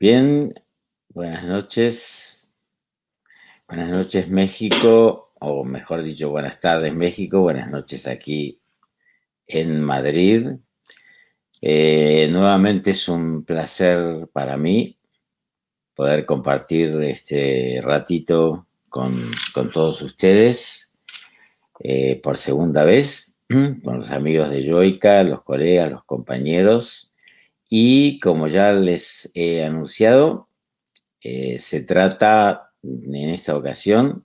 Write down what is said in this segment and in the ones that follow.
Bien, buenas noches. Buenas noches México, o mejor dicho, buenas tardes México, buenas noches aquí en Madrid. Eh, nuevamente es un placer para mí poder compartir este ratito con, todos ustedes eh, por segunda vez, con los amigos de Joica, los colegas, los compañeros y como ya les he anunciado, eh, se trata en esta ocasión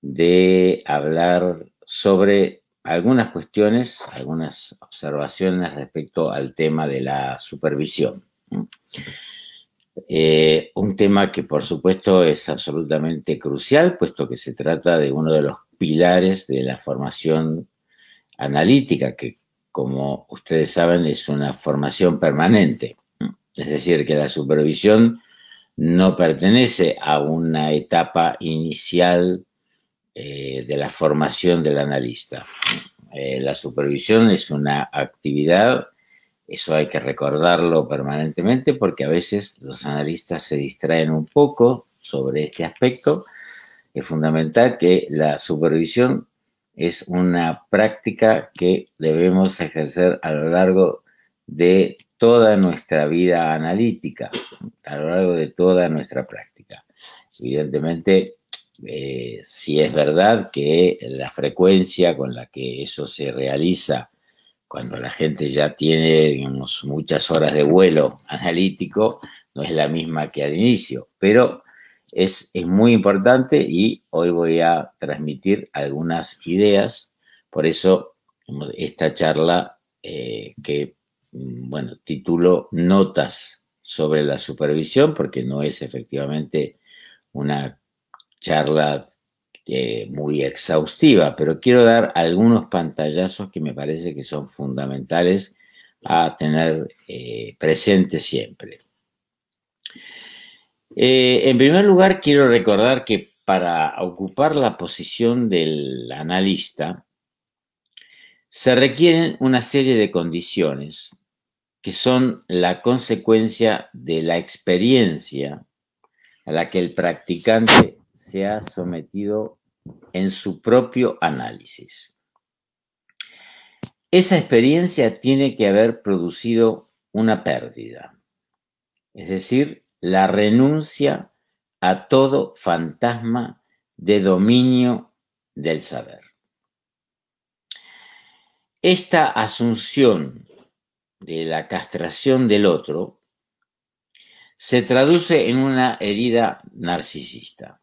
de hablar sobre algunas cuestiones, algunas observaciones respecto al tema de la supervisión. Eh, un tema que por supuesto es absolutamente crucial, puesto que se trata de uno de los pilares de la formación analítica que como ustedes saben, es una formación permanente. Es decir, que la supervisión no pertenece a una etapa inicial eh, de la formación del analista. Eh, la supervisión es una actividad, eso hay que recordarlo permanentemente porque a veces los analistas se distraen un poco sobre este aspecto. Es fundamental que la supervisión es una práctica que debemos ejercer a lo largo de toda nuestra vida analítica, a lo largo de toda nuestra práctica. Evidentemente, eh, si es verdad que la frecuencia con la que eso se realiza cuando la gente ya tiene digamos, muchas horas de vuelo analítico, no es la misma que al inicio, pero es, es muy importante y hoy voy a transmitir algunas ideas. Por eso esta charla eh, que, mm, bueno, titulo Notas sobre la supervisión, porque no es efectivamente una charla eh, muy exhaustiva, pero quiero dar algunos pantallazos que me parece que son fundamentales a tener eh, presente siempre. Eh, en primer lugar, quiero recordar que para ocupar la posición del analista, se requieren una serie de condiciones que son la consecuencia de la experiencia a la que el practicante se ha sometido en su propio análisis. Esa experiencia tiene que haber producido una pérdida, es decir, la renuncia a todo fantasma de dominio del saber. Esta asunción de la castración del otro se traduce en una herida narcisista.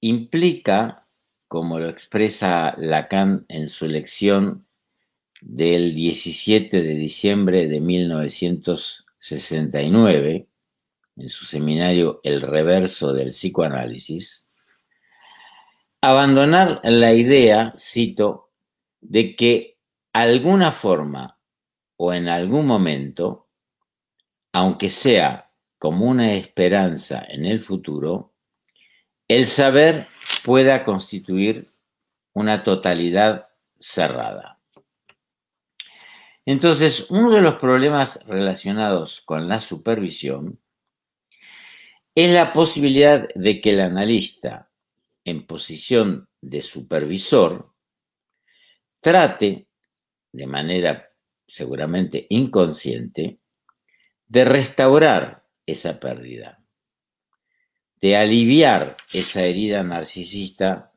Implica, como lo expresa Lacan en su lección del 17 de diciembre de 1900, 69, en su seminario El reverso del psicoanálisis, abandonar la idea, cito, de que alguna forma o en algún momento, aunque sea como una esperanza en el futuro, el saber pueda constituir una totalidad cerrada. Entonces, uno de los problemas relacionados con la supervisión es la posibilidad de que el analista en posición de supervisor trate de manera seguramente inconsciente de restaurar esa pérdida, de aliviar esa herida narcisista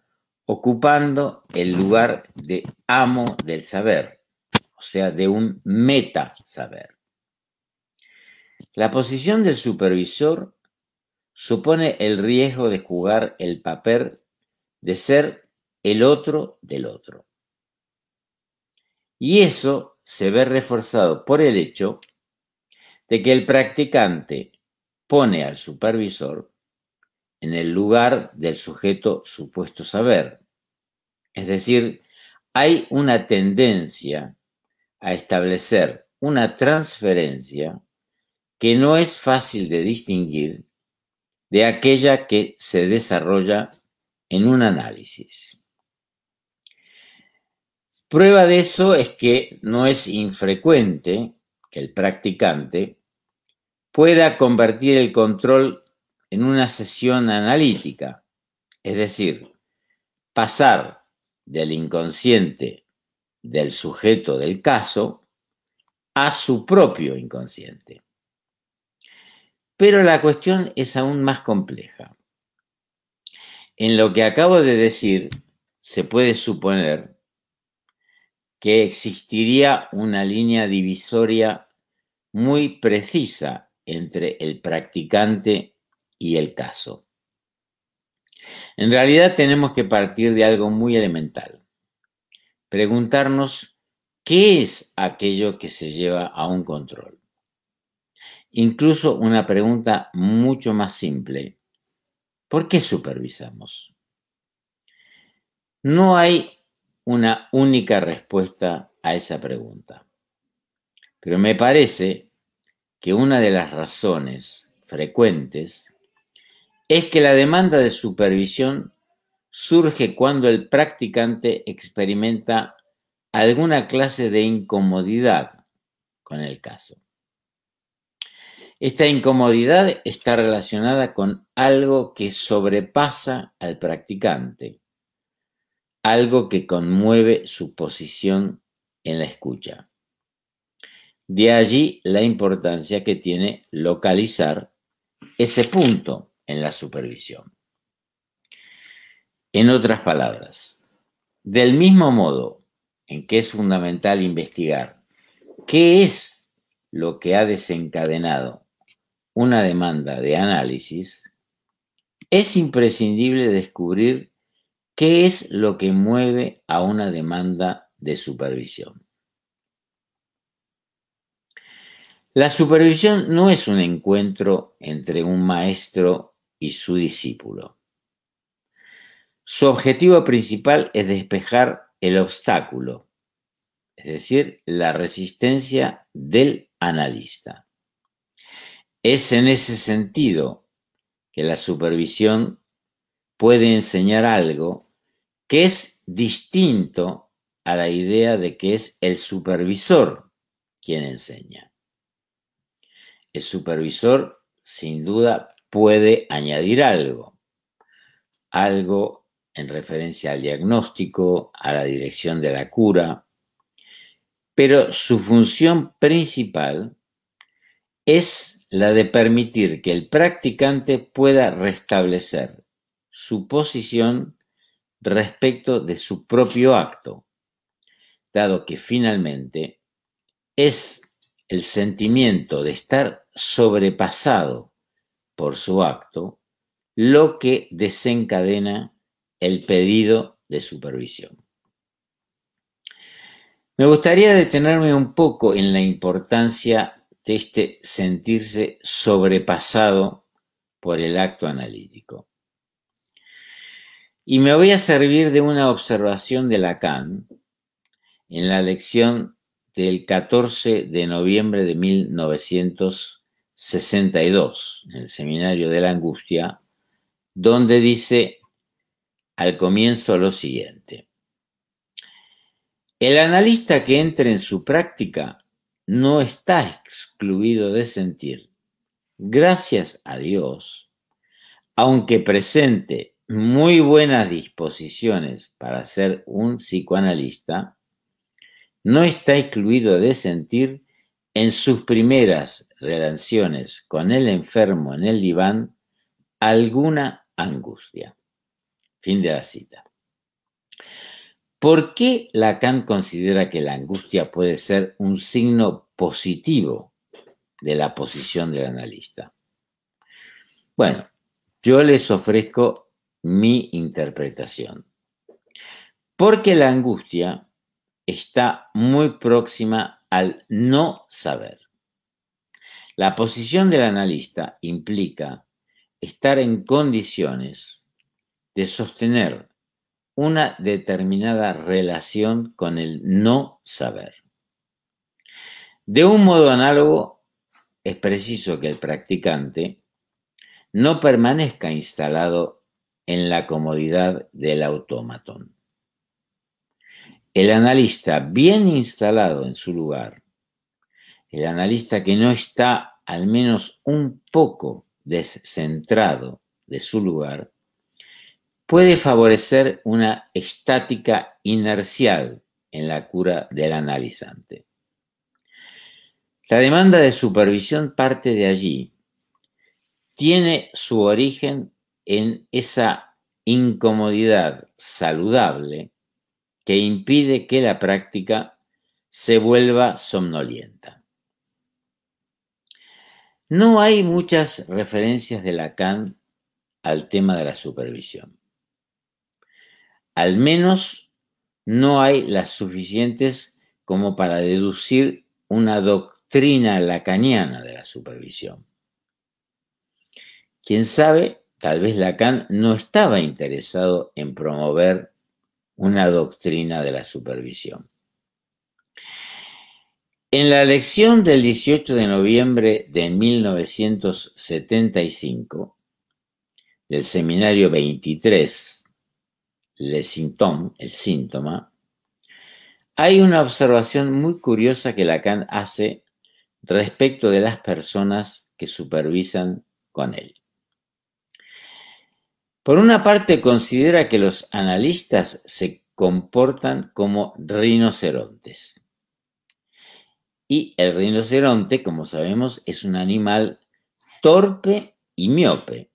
ocupando el lugar de amo del saber o sea, de un meta saber. La posición del supervisor supone el riesgo de jugar el papel de ser el otro del otro. Y eso se ve reforzado por el hecho de que el practicante pone al supervisor en el lugar del sujeto supuesto saber. Es decir, hay una tendencia a establecer una transferencia que no es fácil de distinguir de aquella que se desarrolla en un análisis. Prueba de eso es que no es infrecuente que el practicante pueda convertir el control en una sesión analítica, es decir, pasar del inconsciente del sujeto del caso a su propio inconsciente. Pero la cuestión es aún más compleja. En lo que acabo de decir, se puede suponer que existiría una línea divisoria muy precisa entre el practicante y el caso. En realidad tenemos que partir de algo muy elemental preguntarnos qué es aquello que se lleva a un control. Incluso una pregunta mucho más simple. ¿Por qué supervisamos? No hay una única respuesta a esa pregunta. Pero me parece que una de las razones frecuentes es que la demanda de supervisión surge cuando el practicante experimenta alguna clase de incomodidad con el caso. Esta incomodidad está relacionada con algo que sobrepasa al practicante, algo que conmueve su posición en la escucha. De allí la importancia que tiene localizar ese punto en la supervisión. En otras palabras, del mismo modo en que es fundamental investigar qué es lo que ha desencadenado una demanda de análisis, es imprescindible descubrir qué es lo que mueve a una demanda de supervisión. La supervisión no es un encuentro entre un maestro y su discípulo. Su objetivo principal es despejar el obstáculo, es decir, la resistencia del analista. Es en ese sentido que la supervisión puede enseñar algo que es distinto a la idea de que es el supervisor quien enseña. El supervisor, sin duda, puede añadir algo, algo en referencia al diagnóstico, a la dirección de la cura, pero su función principal es la de permitir que el practicante pueda restablecer su posición respecto de su propio acto, dado que finalmente es el sentimiento de estar sobrepasado por su acto lo que desencadena el pedido de supervisión. Me gustaría detenerme un poco en la importancia de este sentirse sobrepasado por el acto analítico. Y me voy a servir de una observación de Lacan en la lección del 14 de noviembre de 1962, en el Seminario de la Angustia, donde dice al comienzo lo siguiente. El analista que entre en su práctica no está excluido de sentir, gracias a Dios, aunque presente muy buenas disposiciones para ser un psicoanalista, no está excluido de sentir en sus primeras relaciones con el enfermo en el diván alguna angustia. Fin de la cita. ¿Por qué Lacan considera que la angustia puede ser un signo positivo de la posición del analista? Bueno, yo les ofrezco mi interpretación. Porque la angustia está muy próxima al no saber. La posición del analista implica estar en condiciones de sostener una determinada relación con el no saber. De un modo análogo, es preciso que el practicante no permanezca instalado en la comodidad del automaton. El analista bien instalado en su lugar, el analista que no está al menos un poco descentrado de su lugar, puede favorecer una estática inercial en la cura del analizante. La demanda de supervisión parte de allí. Tiene su origen en esa incomodidad saludable que impide que la práctica se vuelva somnolienta. No hay muchas referencias de Lacan al tema de la supervisión. Al menos no hay las suficientes como para deducir una doctrina lacaniana de la supervisión. Quién sabe, tal vez Lacan no estaba interesado en promover una doctrina de la supervisión. En la lección del 18 de noviembre de 1975, del seminario 23 el síntoma, hay una observación muy curiosa que Lacan hace respecto de las personas que supervisan con él. Por una parte, considera que los analistas se comportan como rinocerontes. Y el rinoceronte, como sabemos, es un animal torpe y miope.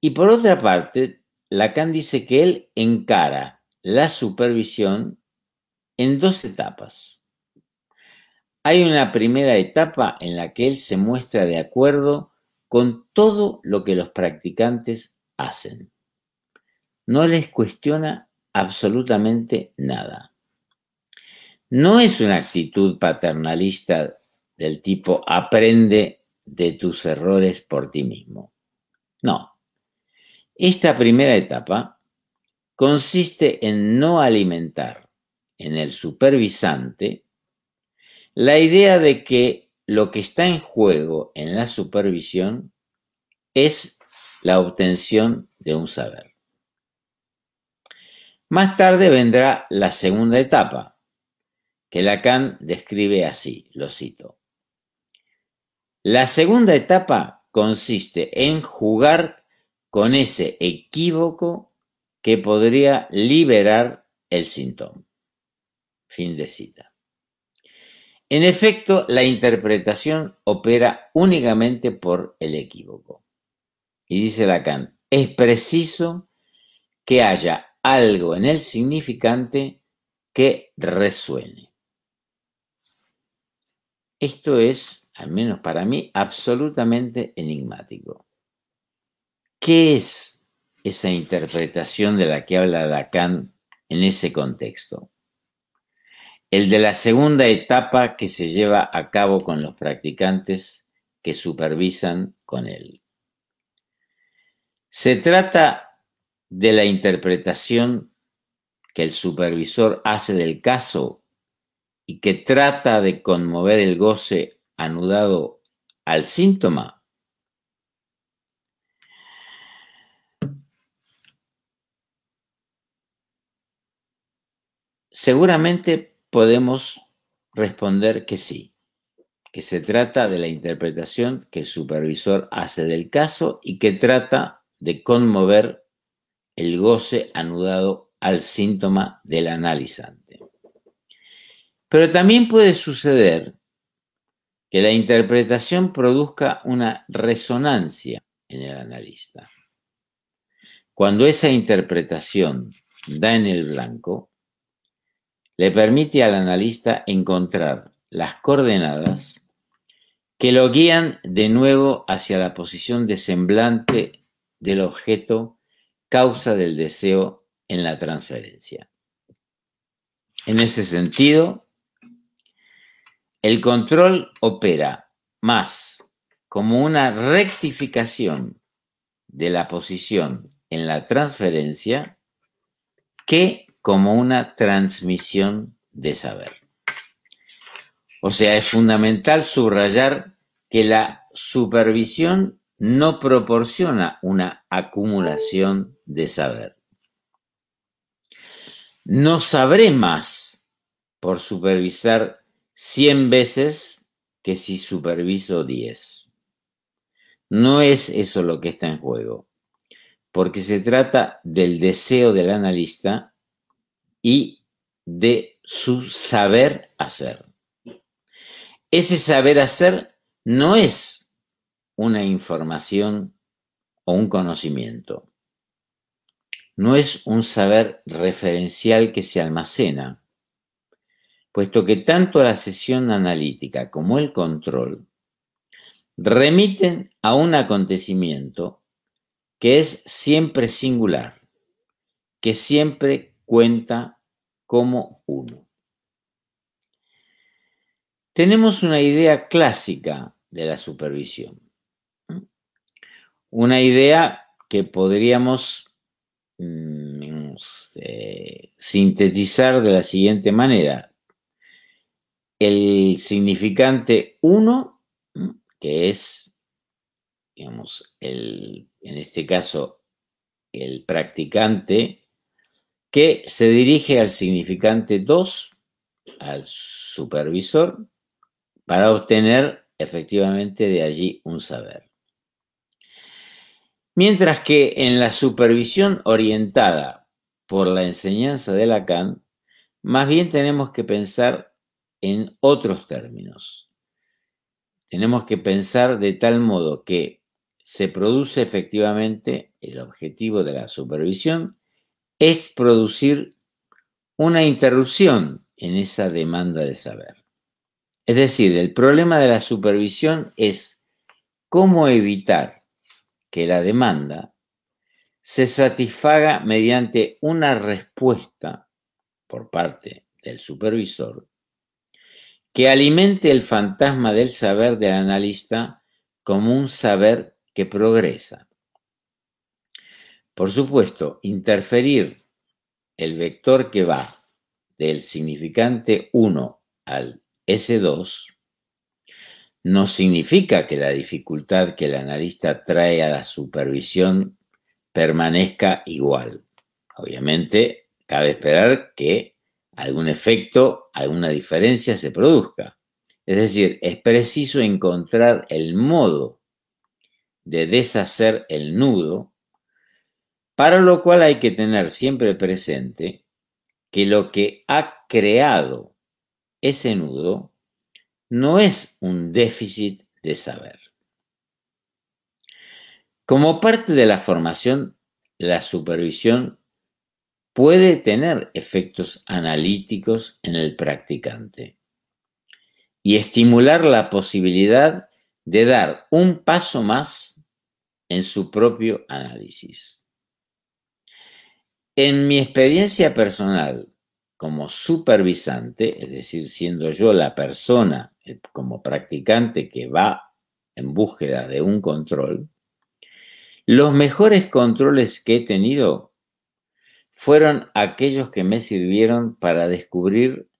Y por otra parte, Lacan dice que él encara la supervisión en dos etapas. Hay una primera etapa en la que él se muestra de acuerdo con todo lo que los practicantes hacen. No les cuestiona absolutamente nada. No es una actitud paternalista del tipo aprende de tus errores por ti mismo. No. Esta primera etapa consiste en no alimentar en el supervisante la idea de que lo que está en juego en la supervisión es la obtención de un saber. Más tarde vendrá la segunda etapa, que Lacan describe así, lo cito. La segunda etapa consiste en jugar con ese equívoco que podría liberar el síntoma. Fin de cita. En efecto, la interpretación opera únicamente por el equívoco. Y dice Lacan, es preciso que haya algo en el significante que resuene. Esto es, al menos para mí, absolutamente enigmático. ¿Qué es esa interpretación de la que habla Lacan en ese contexto? El de la segunda etapa que se lleva a cabo con los practicantes que supervisan con él. Se trata de la interpretación que el supervisor hace del caso y que trata de conmover el goce anudado al síntoma Seguramente podemos responder que sí, que se trata de la interpretación que el supervisor hace del caso y que trata de conmover el goce anudado al síntoma del analizante. Pero también puede suceder que la interpretación produzca una resonancia en el analista. Cuando esa interpretación da en el blanco, le permite al analista encontrar las coordenadas que lo guían de nuevo hacia la posición de semblante del objeto causa del deseo en la transferencia. En ese sentido, el control opera más como una rectificación de la posición en la transferencia que como una transmisión de saber. O sea, es fundamental subrayar que la supervisión no proporciona una acumulación de saber. No sabré más por supervisar 100 veces que si superviso 10. No es eso lo que está en juego, porque se trata del deseo del analista y de su saber hacer. Ese saber hacer no es una información o un conocimiento, no es un saber referencial que se almacena, puesto que tanto la sesión analítica como el control remiten a un acontecimiento que es siempre singular, que siempre cuenta como uno. Tenemos una idea clásica de la supervisión. Una idea que podríamos mm, sintetizar de la siguiente manera. El significante uno, que es, digamos, el, en este caso, el practicante que se dirige al significante 2, al supervisor, para obtener efectivamente de allí un saber. Mientras que en la supervisión orientada por la enseñanza de Lacan, más bien tenemos que pensar en otros términos. Tenemos que pensar de tal modo que se produce efectivamente el objetivo de la supervisión, es producir una interrupción en esa demanda de saber. Es decir, el problema de la supervisión es cómo evitar que la demanda se satisfaga mediante una respuesta por parte del supervisor que alimente el fantasma del saber del analista como un saber que progresa. Por supuesto, interferir el vector que va del significante 1 al S2 no significa que la dificultad que el analista trae a la supervisión permanezca igual. Obviamente, cabe esperar que algún efecto, alguna diferencia se produzca. Es decir, es preciso encontrar el modo de deshacer el nudo para lo cual hay que tener siempre presente que lo que ha creado ese nudo no es un déficit de saber. Como parte de la formación, la supervisión puede tener efectos analíticos en el practicante y estimular la posibilidad de dar un paso más en su propio análisis. En mi experiencia personal como supervisante, es decir, siendo yo la persona eh, como practicante que va en búsqueda de un control, los mejores controles que he tenido fueron aquellos que me sirvieron para descubrir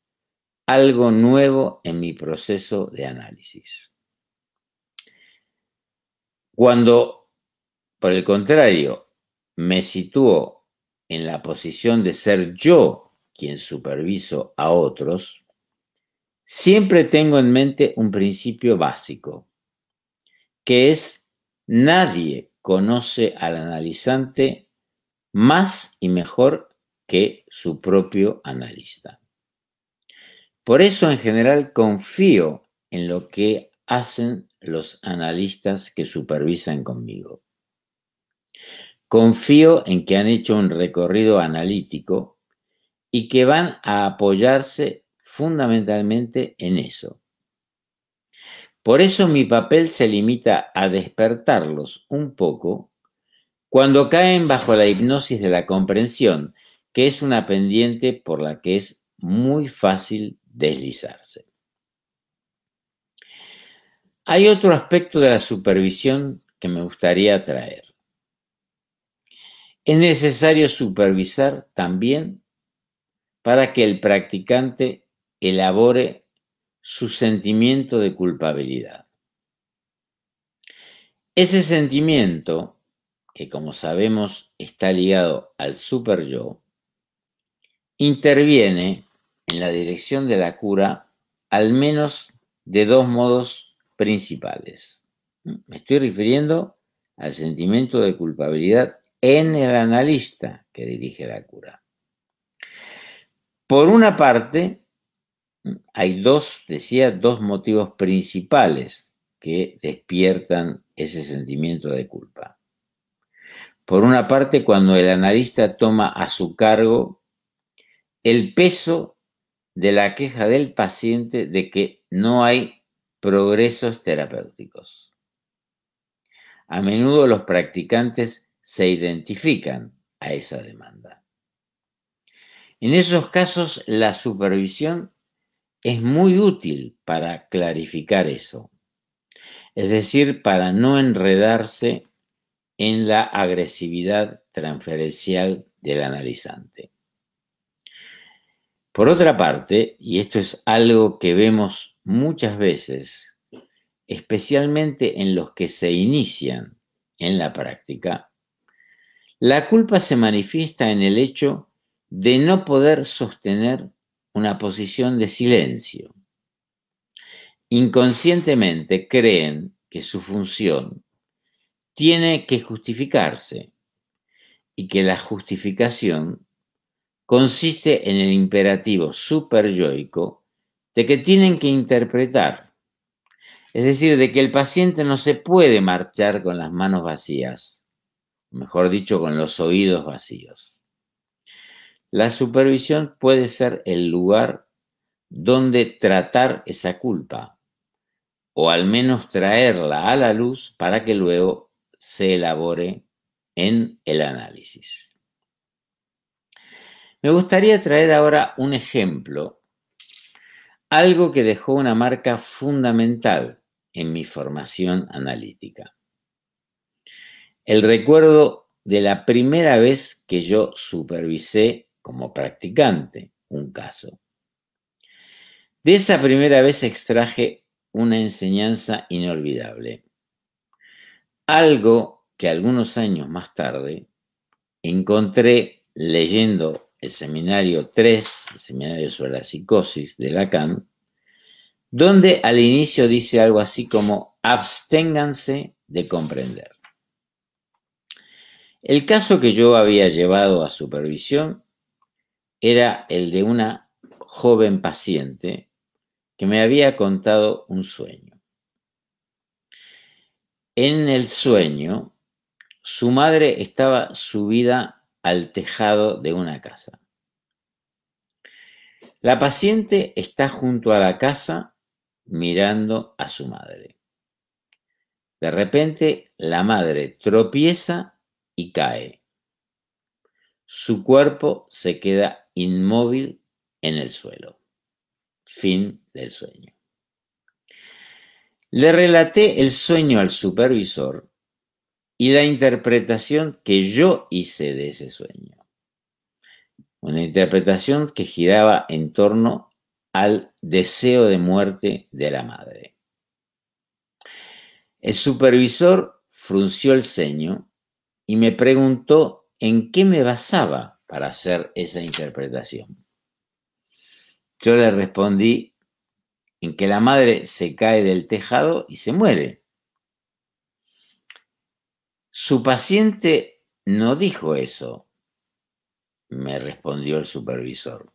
algo nuevo en mi proceso de análisis. Cuando, por el contrario, me sitúo en la posición de ser yo quien superviso a otros, siempre tengo en mente un principio básico, que es nadie conoce al analizante más y mejor que su propio analista. Por eso en general confío en lo que hacen los analistas que supervisan conmigo. Confío en que han hecho un recorrido analítico y que van a apoyarse fundamentalmente en eso. Por eso mi papel se limita a despertarlos un poco cuando caen bajo la hipnosis de la comprensión, que es una pendiente por la que es muy fácil deslizarse. Hay otro aspecto de la supervisión que me gustaría traer. Es necesario supervisar también para que el practicante elabore su sentimiento de culpabilidad. Ese sentimiento, que como sabemos está ligado al super yo, interviene en la dirección de la cura al menos de dos modos principales. Me estoy refiriendo al sentimiento de culpabilidad en el analista que dirige la cura. Por una parte, hay dos, decía, dos motivos principales que despiertan ese sentimiento de culpa. Por una parte, cuando el analista toma a su cargo el peso de la queja del paciente de que no hay progresos terapéuticos. A menudo los practicantes se identifican a esa demanda. En esos casos, la supervisión es muy útil para clarificar eso, es decir, para no enredarse en la agresividad transferencial del analizante. Por otra parte, y esto es algo que vemos muchas veces, especialmente en los que se inician en la práctica, la culpa se manifiesta en el hecho de no poder sostener una posición de silencio. Inconscientemente creen que su función tiene que justificarse y que la justificación consiste en el imperativo yoico de que tienen que interpretar, es decir, de que el paciente no se puede marchar con las manos vacías mejor dicho, con los oídos vacíos. La supervisión puede ser el lugar donde tratar esa culpa, o al menos traerla a la luz para que luego se elabore en el análisis. Me gustaría traer ahora un ejemplo, algo que dejó una marca fundamental en mi formación analítica el recuerdo de la primera vez que yo supervisé como practicante un caso. De esa primera vez extraje una enseñanza inolvidable. Algo que algunos años más tarde encontré leyendo el seminario 3, el seminario sobre la psicosis de Lacan, donde al inicio dice algo así como absténganse de comprender. El caso que yo había llevado a supervisión era el de una joven paciente que me había contado un sueño. En el sueño, su madre estaba subida al tejado de una casa. La paciente está junto a la casa mirando a su madre. De repente, la madre tropieza y cae. Su cuerpo se queda inmóvil en el suelo. Fin del sueño. Le relaté el sueño al supervisor y la interpretación que yo hice de ese sueño. Una interpretación que giraba en torno al deseo de muerte de la madre. El supervisor frunció el ceño y me preguntó en qué me basaba para hacer esa interpretación. Yo le respondí en que la madre se cae del tejado y se muere. Su paciente no dijo eso, me respondió el supervisor.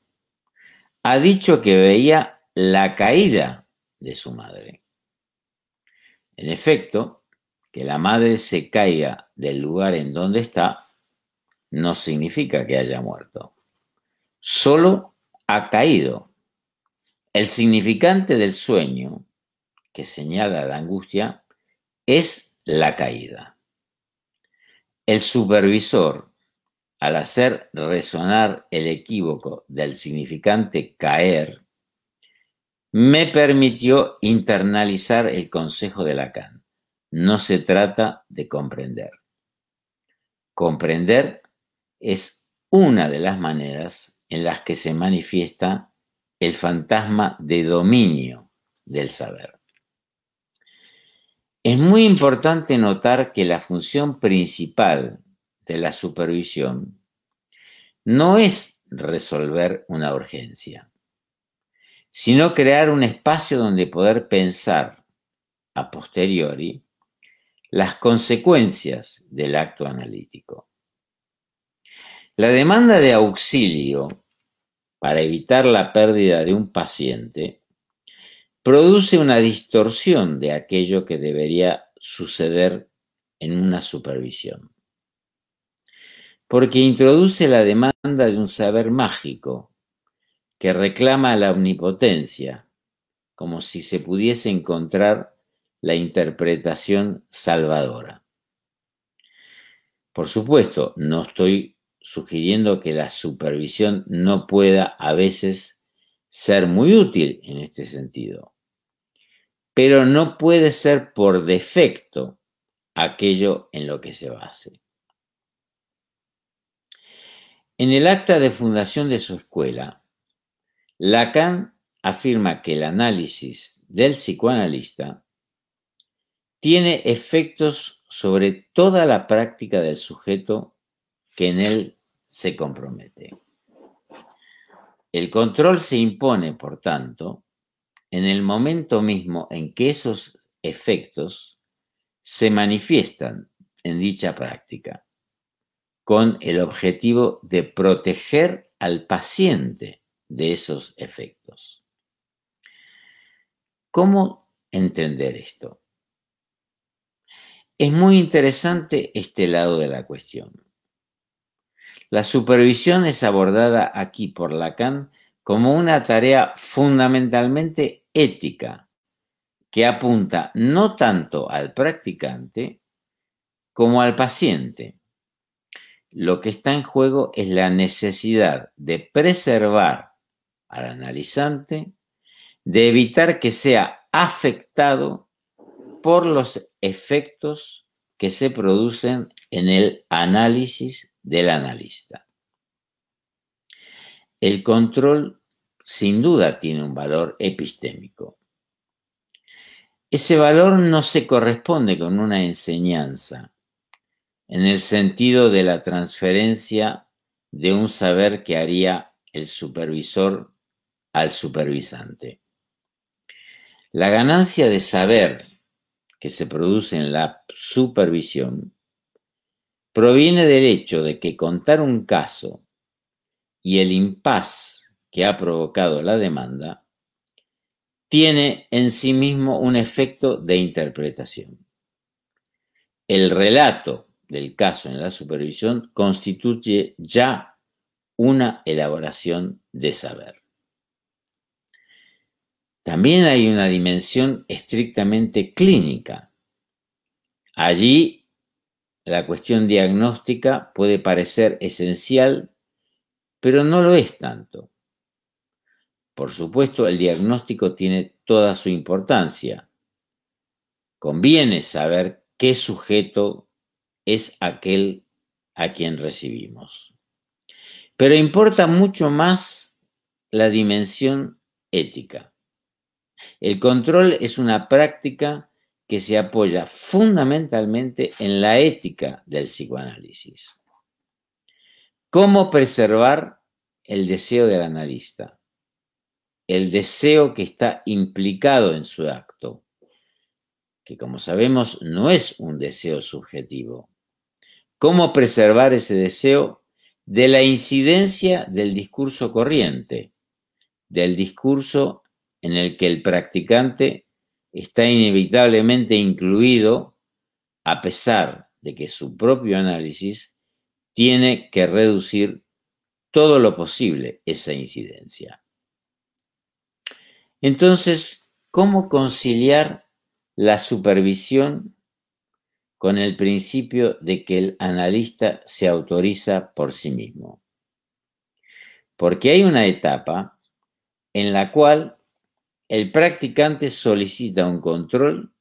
Ha dicho que veía la caída de su madre. En efecto, que la madre se caiga del lugar en donde está no significa que haya muerto. Solo ha caído. El significante del sueño, que señala la angustia, es la caída. El supervisor, al hacer resonar el equívoco del significante caer, me permitió internalizar el consejo de Lacan. No se trata de comprender. Comprender es una de las maneras en las que se manifiesta el fantasma de dominio del saber. Es muy importante notar que la función principal de la supervisión no es resolver una urgencia, sino crear un espacio donde poder pensar a posteriori las consecuencias del acto analítico. La demanda de auxilio para evitar la pérdida de un paciente produce una distorsión de aquello que debería suceder en una supervisión, porque introduce la demanda de un saber mágico que reclama la omnipotencia, como si se pudiese encontrar la interpretación salvadora. Por supuesto, no estoy sugiriendo que la supervisión no pueda a veces ser muy útil en este sentido, pero no puede ser por defecto aquello en lo que se base. En el acta de fundación de su escuela, Lacan afirma que el análisis del psicoanalista tiene efectos sobre toda la práctica del sujeto que en él se compromete. El control se impone, por tanto, en el momento mismo en que esos efectos se manifiestan en dicha práctica, con el objetivo de proteger al paciente de esos efectos. ¿Cómo entender esto? Es muy interesante este lado de la cuestión. La supervisión es abordada aquí por Lacan como una tarea fundamentalmente ética, que apunta no tanto al practicante como al paciente. Lo que está en juego es la necesidad de preservar al analizante, de evitar que sea afectado por los efectos que se producen en el análisis del analista. El control sin duda tiene un valor epistémico. Ese valor no se corresponde con una enseñanza, en el sentido de la transferencia de un saber que haría el supervisor al supervisante. La ganancia de saber que se produce en la supervisión proviene del hecho de que contar un caso y el impas que ha provocado la demanda tiene en sí mismo un efecto de interpretación. El relato del caso en la supervisión constituye ya una elaboración de saber. También hay una dimensión estrictamente clínica. Allí la cuestión diagnóstica puede parecer esencial, pero no lo es tanto. Por supuesto, el diagnóstico tiene toda su importancia. Conviene saber qué sujeto es aquel a quien recibimos. Pero importa mucho más la dimensión ética. El control es una práctica que se apoya fundamentalmente en la ética del psicoanálisis. ¿Cómo preservar el deseo del analista? El deseo que está implicado en su acto, que como sabemos no es un deseo subjetivo. ¿Cómo preservar ese deseo de la incidencia del discurso corriente, del discurso en el que el practicante está inevitablemente incluido a pesar de que su propio análisis tiene que reducir todo lo posible esa incidencia. Entonces, ¿cómo conciliar la supervisión con el principio de que el analista se autoriza por sí mismo? Porque hay una etapa en la cual el practicante solicita un control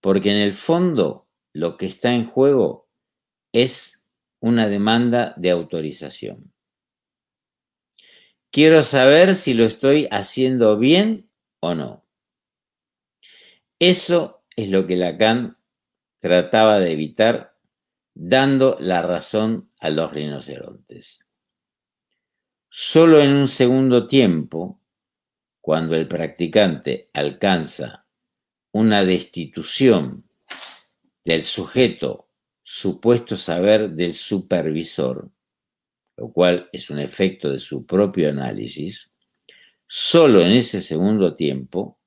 porque en el fondo lo que está en juego es una demanda de autorización. Quiero saber si lo estoy haciendo bien o no. Eso es lo que Lacan trataba de evitar dando la razón a los rinocerontes. Solo en un segundo tiempo, cuando el practicante alcanza una destitución del sujeto supuesto saber del supervisor, lo cual es un efecto de su propio análisis, solo en ese segundo tiempo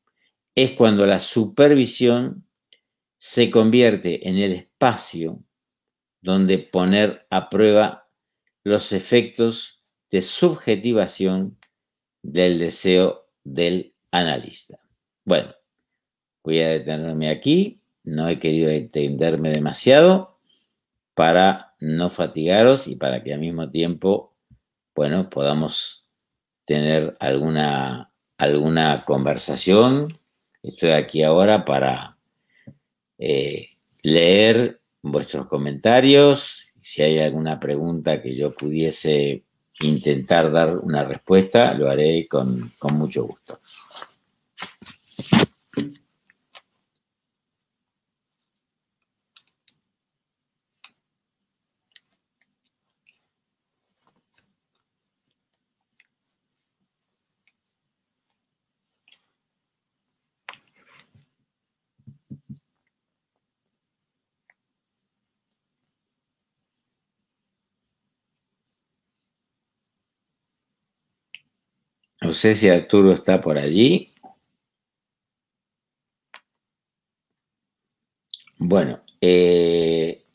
es cuando la supervisión se convierte en el espacio donde poner a prueba los efectos de subjetivación del deseo del analista. Bueno, voy a detenerme aquí. No he querido entenderme demasiado para no fatigaros y para que al mismo tiempo, bueno, podamos tener alguna, alguna conversación. Estoy aquí ahora para eh, leer vuestros comentarios. Si hay alguna pregunta que yo pudiese intentar dar una respuesta, lo haré con, mucho gusto. No sé si Arturo está por allí. Bueno, eh,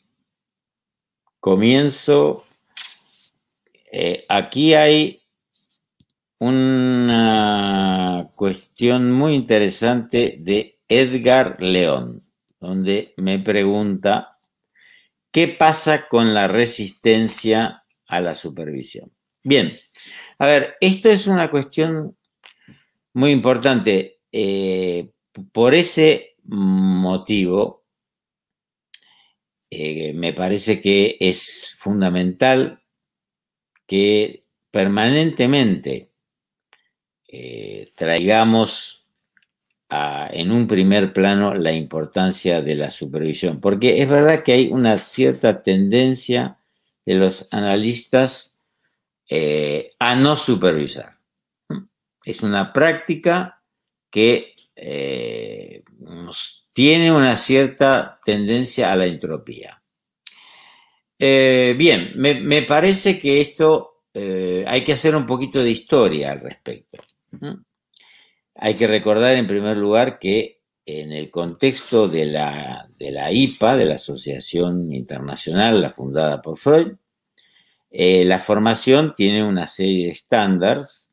comienzo. Eh, aquí hay una cuestión muy interesante de Edgar León, donde me pregunta, ¿qué pasa con la resistencia a la supervisión? Bien, a ver, esto es una cuestión muy importante. Eh, por ese motivo, eh, me parece que es fundamental que permanentemente eh, traigamos en un primer plano la importancia de la supervisión, porque es verdad que hay una cierta tendencia de los analistas eh, a no supervisar. Es una práctica que eh, tiene una cierta tendencia a la entropía. Eh, bien, me, parece que esto hay que hacer un poquito de historia al respecto. Hay que recordar en primer lugar que en el contexto de la, de la IPA, de la Asociación Internacional, la fundada por Freud, eh, la formación tiene una serie de estándares.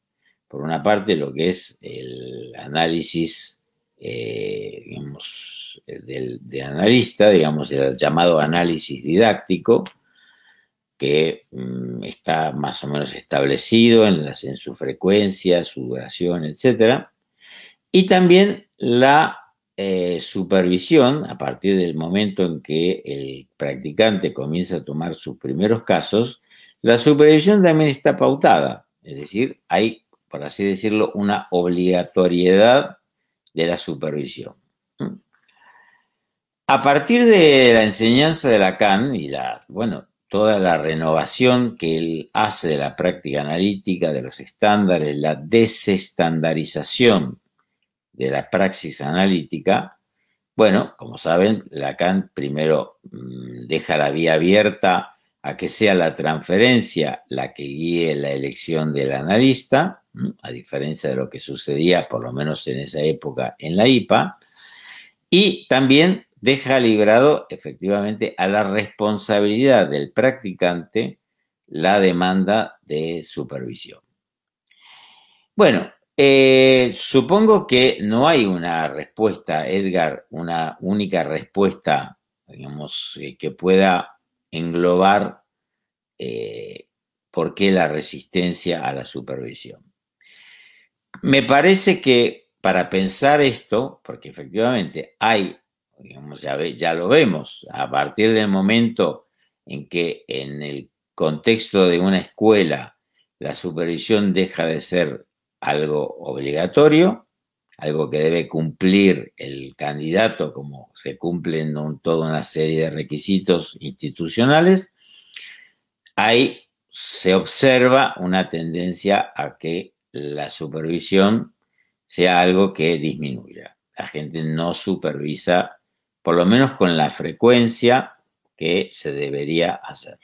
Por una parte, lo que es el análisis, eh, eh del, analista, digamos, el llamado análisis didáctico, que mm, está más o menos establecido en, su frecuencia, su duración, etc. Y también la eh, supervisión, a partir del momento en que el practicante comienza a tomar sus primeros casos, la supervisión también está pautada, es decir, hay, por así decirlo, una obligatoriedad de la supervisión. Mm. A partir de la enseñanza de Lacan y la, bueno, toda la renovación que él hace de la práctica analítica, de los estándares, la desestandarización de la praxis analítica, bueno, como saben, Lacan primero mm, deja la vía abierta a que sea la transferencia la que guíe la elección del analista, a diferencia de lo que sucedía por lo menos en esa época en la IPA, y también deja librado efectivamente a la responsabilidad del practicante la demanda de supervisión. Bueno, eh, supongo que no hay una respuesta, Edgar, una única respuesta, digamos, eh, que pueda englobar eh, por qué la resistencia a la supervisión. Me parece que para pensar esto, porque efectivamente hay, ya lo vemos, a partir del momento en que en el contexto de una escuela la supervisión deja de ser algo obligatorio, algo que debe cumplir el candidato, como se cumplen toda una serie de requisitos institucionales, ahí se observa una tendencia a que la supervisión sea algo que disminuya. La gente no supervisa, por lo menos con la frecuencia que se debería hacer.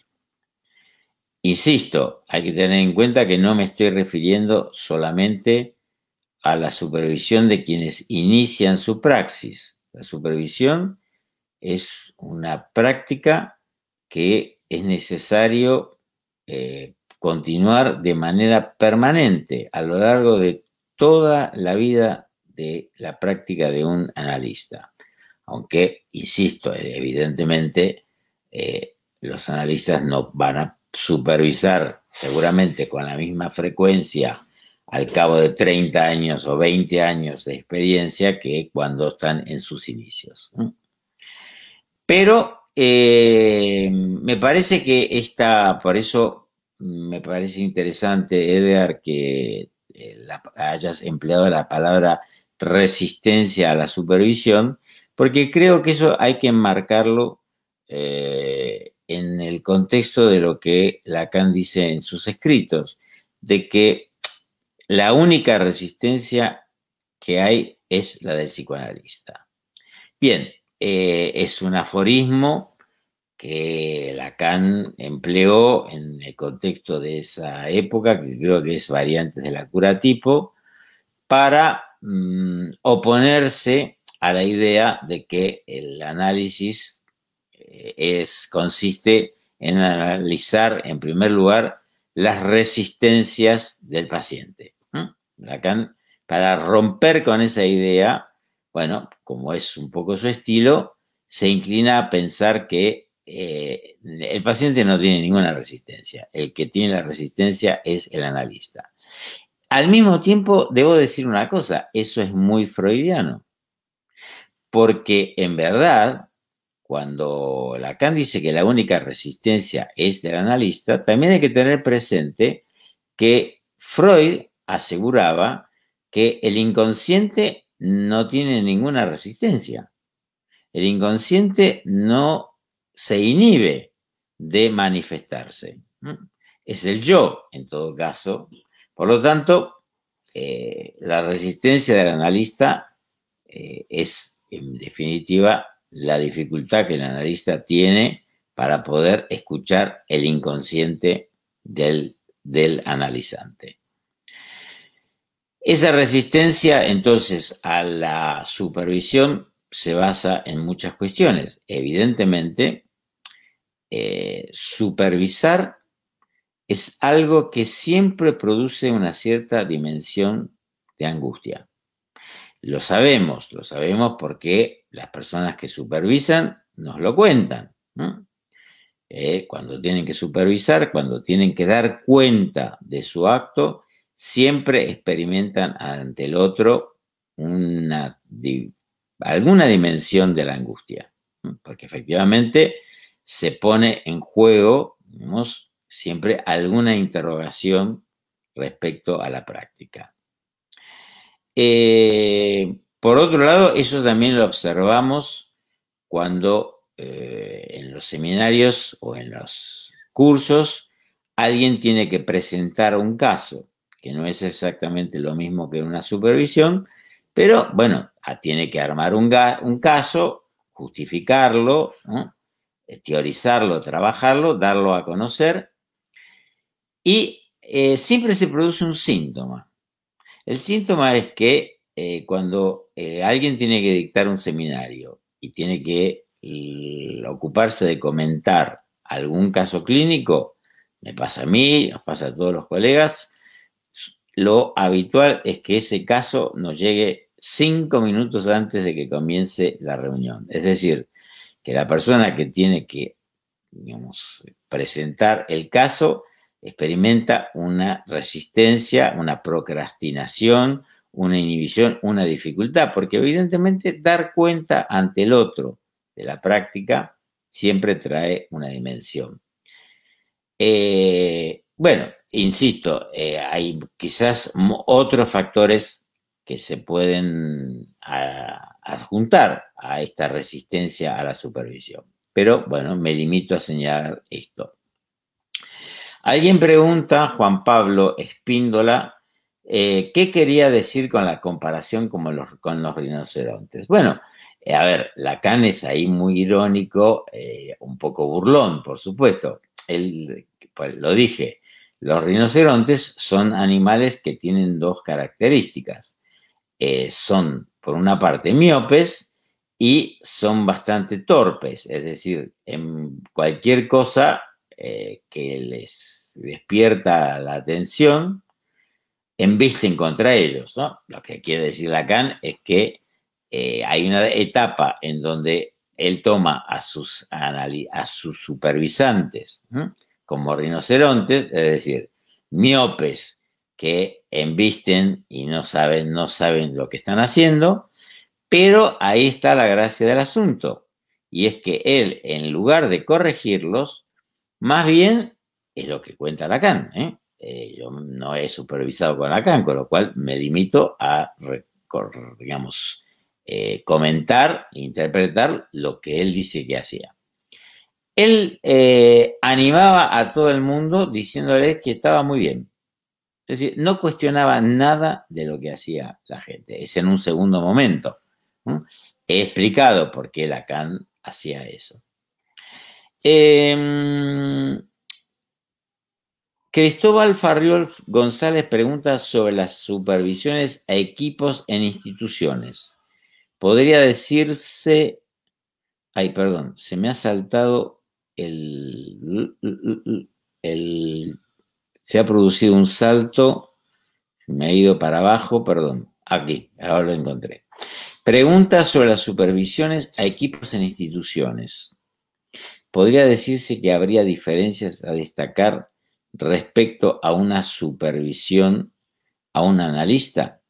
Insisto, hay que tener en cuenta que no me estoy refiriendo solamente a la supervisión de quienes inician su praxis. La supervisión es una práctica que es necesario eh, continuar de manera permanente a lo largo de toda la vida de la práctica de un analista. Aunque, insisto, evidentemente eh, los analistas no van a supervisar seguramente con la misma frecuencia al cabo de 30 años o 20 años de experiencia que cuando están en sus inicios. Pero eh, me parece que esta, por eso me parece interesante, Edgar, que eh, hayas empleado la palabra resistencia a la supervisión, porque creo que eso hay que enmarcarlo eh, en el contexto de lo que Lacan dice en sus escritos, de que la única resistencia que hay es la del psicoanalista. Bien, eh, es un aforismo que Lacan empleó en el contexto de esa época, que creo que es variante de la cura tipo, para mm, oponerse a la idea de que el análisis eh, es, consiste en analizar, en primer lugar, las resistencias del paciente. Lacan, para romper con esa idea, bueno, como es un poco su estilo, se inclina a pensar que eh, el paciente no tiene ninguna resistencia, el que tiene la resistencia es el analista. Al mismo tiempo, debo decir una cosa, eso es muy freudiano, porque en verdad, cuando Lacan dice que la única resistencia es del analista, también hay que tener presente que Freud aseguraba que el inconsciente no tiene ninguna resistencia. El inconsciente no se inhibe de manifestarse. ¿Mm? Es el yo, en todo caso. Por lo tanto, eh, la resistencia del analista eh, es, en definitiva, la dificultad que el analista tiene para poder escuchar el inconsciente del analizante. Esa resistencia entonces a la supervisión se basa en muchas cuestiones. Evidentemente, eh, supervisar es algo que siempre produce una cierta dimensión de angustia. Lo sabemos, lo sabemos porque las personas que supervisan nos lo cuentan. Eh, cuando tienen que supervisar, cuando tienen que dar cuenta de su acto, siempre experimentan ante el otro una, alguna dimensión de la angustia, porque efectivamente se pone en juego, siempre alguna interrogación respecto a la práctica. Eh, por otro lado, eso también lo observamos cuando eh, en los seminarios o en los cursos alguien tiene que presentar un caso que no es exactamente lo mismo que una supervisión, pero bueno, ah, tiene que armar un, caso, justificarlo, eh, teorizarlo, trabajarlo, darlo a conocer y eh, siempre se produce un síntoma. El síntoma es que eh, cuando alguien tiene que dictar un seminario y tiene que ocuparse de comentar algún caso clínico, me pasa a mí, nos pasa a todos los colegas, lo habitual es que ese caso nos llegue cinco minutos antes de que comience la reunión. Es decir, que la persona que tiene que, presentar el caso experimenta una resistencia, una procrastinación, una inhibición, una dificultad, porque evidentemente dar cuenta ante el otro de la práctica siempre trae una dimensión. Eh, bueno, insisto, eh, hay quizás otros factores que se pueden adjuntar a esta resistencia a la supervisión. Pero bueno, me limito a señalar esto. Alguien pregunta, Juan Pablo Espíndola, eh, ¿qué quería decir con la comparación con los, con los rinocerontes? Bueno, eh, a ver, Lacan es ahí muy irónico, un poco burlón, por supuesto. Él, pues, lo dije, los rinocerontes son animales que tienen dos características. Eh, son, por una parte, miopes y son bastante torpes, es decir, en cualquier cosa eh, que les despierta la atención, embisten contra ellos. ¿no? Lo que quiere decir Lacan es que eh, hay una etapa en donde él toma a sus, a sus supervisantes, como rinocerontes, es decir, miopes que embisten y no saben, no saben lo que están haciendo, pero ahí está la gracia del asunto, y es que él, en lugar de corregirlos, más bien es lo que cuenta Lacan. ¿eh? Eh, yo no he supervisado con Lacan, con lo cual me limito a, digamos, e comentar, interpretar lo que él dice que hacía él eh, animaba a todo el mundo diciéndole que estaba muy bien. Es decir, no cuestionaba nada de lo que hacía la gente. Es en un segundo momento. He explicado por qué Lacan hacía eso. Em, Cristóbal Farriol González pregunta sobre las supervisiones a equipos en instituciones. Podría decirse, ay, perdón, se me ha saltado se ha producido un salto, me he ido para abajo, perdón, aquí, ahora lo encontré. Preguntas sobre las supervisiones a equipos en instituciones. Podría decirse que habría diferencias a destacar respecto a una supervisión a un analista.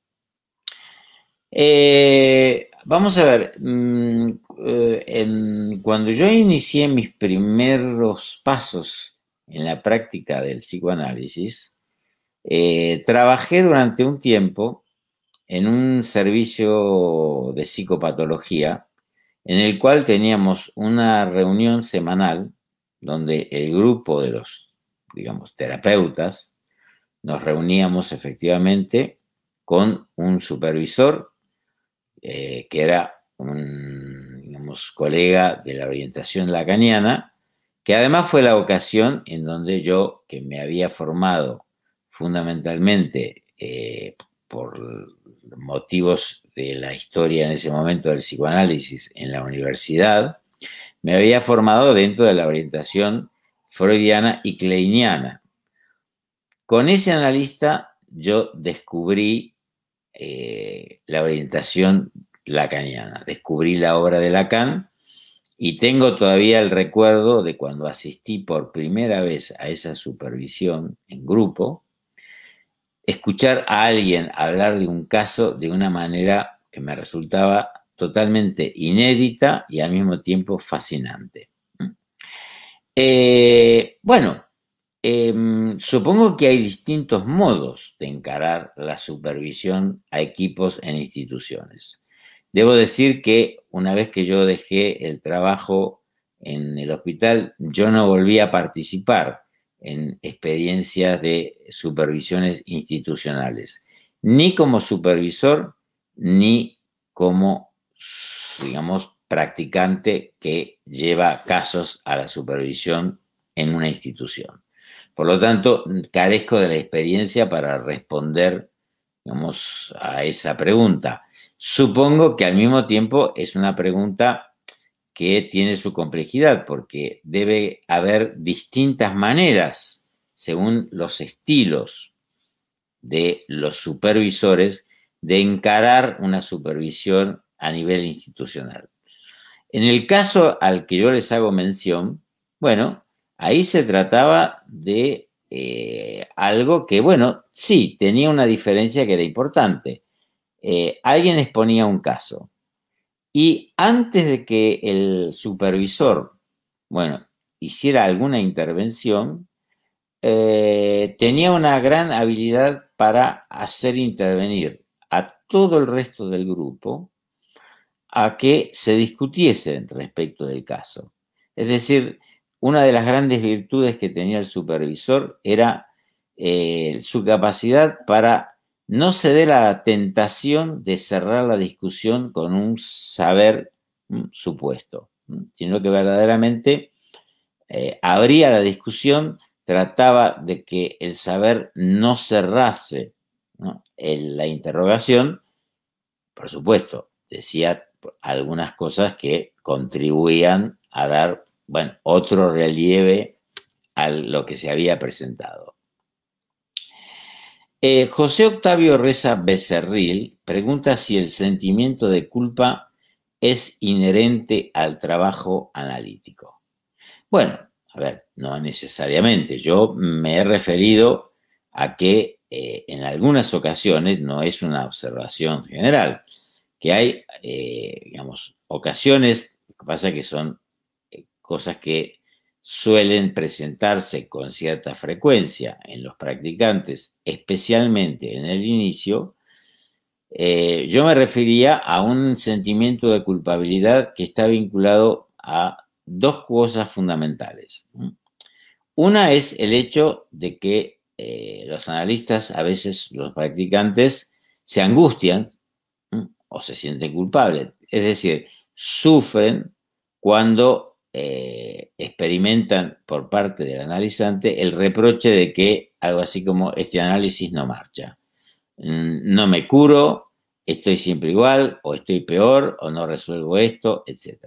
Eh, vamos a ver, mm, eh, cuando yo inicié mis primeros pasos en la práctica del psicoanálisis, eh, trabajé durante un tiempo en un servicio de psicopatología en el cual teníamos una reunión semanal donde el grupo de los, digamos, terapeutas, nos reuníamos efectivamente con un supervisor, eh, que era un colega de la orientación lacaniana, que además fue la ocasión en donde yo, que me había formado fundamentalmente eh, por motivos de la historia en ese momento del psicoanálisis en la universidad, me había formado dentro de la orientación freudiana y kleiniana. Con ese analista yo descubrí eh, la orientación Descubrí la obra de Lacan y tengo todavía el recuerdo de cuando asistí por primera vez a esa supervisión en grupo, escuchar a alguien hablar de un caso de una manera que me resultaba totalmente inédita y al mismo tiempo fascinante. Eh, bueno, em, supongo que hay distintos modos de encarar la supervisión a equipos en instituciones. Debo decir que una vez que yo dejé el trabajo en el hospital, yo no volví a participar en experiencias de supervisiones institucionales, ni como supervisor, ni como, digamos, practicante que lleva casos a la supervisión en una institución. Por lo tanto, carezco de la experiencia para responder, digamos, a esa pregunta. Supongo que al mismo tiempo es una pregunta que tiene su complejidad porque debe haber distintas maneras según los estilos de los supervisores de encarar una supervisión a nivel institucional. En el caso al que yo les hago mención, bueno, ahí se trataba de eh, algo que, bueno, sí, tenía una diferencia que era importante eh, alguien exponía un caso y antes de que el supervisor, bueno, hiciera alguna intervención, eh, tenía una gran habilidad para hacer intervenir a todo el resto del grupo a que se discutiese respecto del caso. Es decir, una de las grandes virtudes que tenía el supervisor era eh, su capacidad para no se dé la tentación de cerrar la discusión con un saber mm, supuesto, sino que verdaderamente eh, abría la discusión, trataba de que el saber no cerrase la interrogación, por supuesto, decía algunas cosas que contribuían a dar, bueno, otro relieve a lo que se había presentado. Eh, José Octavio Reza Becerril pregunta si el sentimiento de culpa es inherente al trabajo analítico. Bueno, a ver, no necesariamente. Yo me he referido a que eh, en algunas ocasiones, no es una observación general, que hay, eh, digamos, ocasiones, lo que pasa es que son cosas que suelen presentarse con cierta frecuencia en los practicantes, especialmente en el inicio, eh, yo me refería a un sentimiento de culpabilidad que está vinculado a dos cosas fundamentales. Una es el hecho de que eh, los analistas, a veces los practicantes, se angustian o se sienten culpables, es decir, sufren cuando eh, experimentan por parte del analizante el reproche de que algo así como este análisis no marcha. Mm, no me curo, estoy siempre igual, o estoy peor, o no resuelvo esto, etc.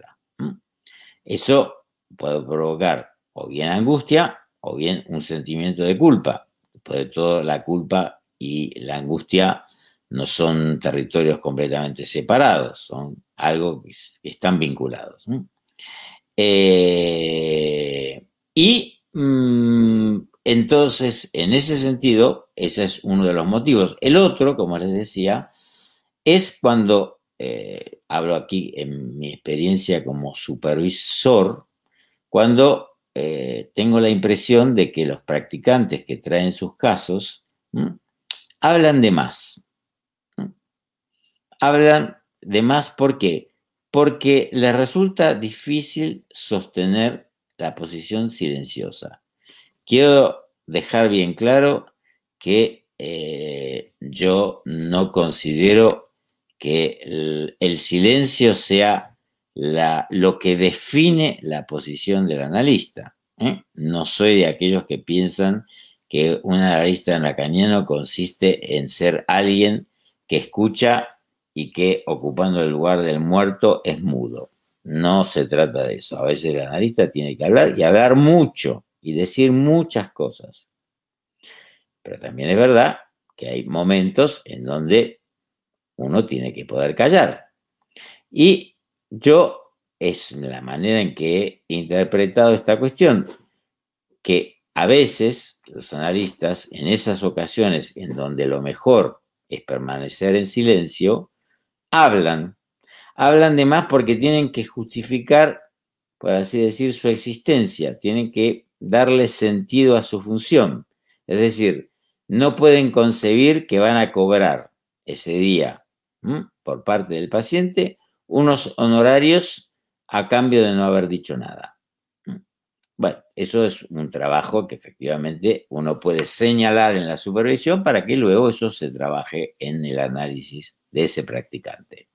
Eso puede provocar o bien angustia o bien un sentimiento de culpa. Después de todo, la culpa y la angustia no son territorios completamente separados, son algo que están vinculados. Eh, y mm, entonces, en ese sentido, ese es uno de los motivos. El otro, como les decía, es cuando, eh, hablo aquí en mi experiencia como supervisor, cuando eh, tengo la impresión de que los practicantes que traen sus casos hablan de más. Hablan de más porque porque les resulta difícil sostener la posición silenciosa. Quiero dejar bien claro que eh, yo no considero que el, silencio sea la, lo que define la posición del analista. ¿eh? No soy de aquellos que piensan que un analista en lacaniano consiste en ser alguien que escucha y que ocupando el lugar del muerto es mudo. No se trata de eso. A veces el analista tiene que hablar y hablar mucho y decir muchas cosas. Pero también es verdad que hay momentos en donde uno tiene que poder callar. Y yo es la manera en que he interpretado esta cuestión, que a veces los analistas en esas ocasiones en donde lo mejor es permanecer en silencio, hablan. Hablan de más porque tienen que justificar, por así decir, su existencia, tienen que darle sentido a su función. Es decir, no pueden concebir que van a cobrar ese día por parte del paciente unos honorarios a cambio de no haber dicho nada. Bueno, eso es un trabajo que efectivamente uno puede señalar en la supervisión para que luego eso se trabaje en el análisis de ese practicante.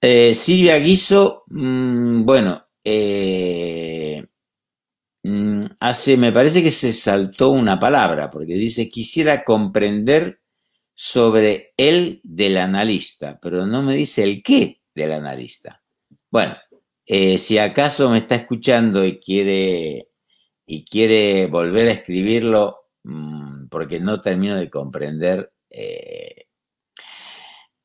Eh, Silvia Guiso, mm, bueno, eh, mm, hace, me parece que se saltó una palabra, porque dice, quisiera comprender sobre el del analista, pero no me dice el qué del analista. Bueno, eh, si acaso me está escuchando y quiere, y quiere volver a escribirlo, mm, porque no termino de comprender. Eh,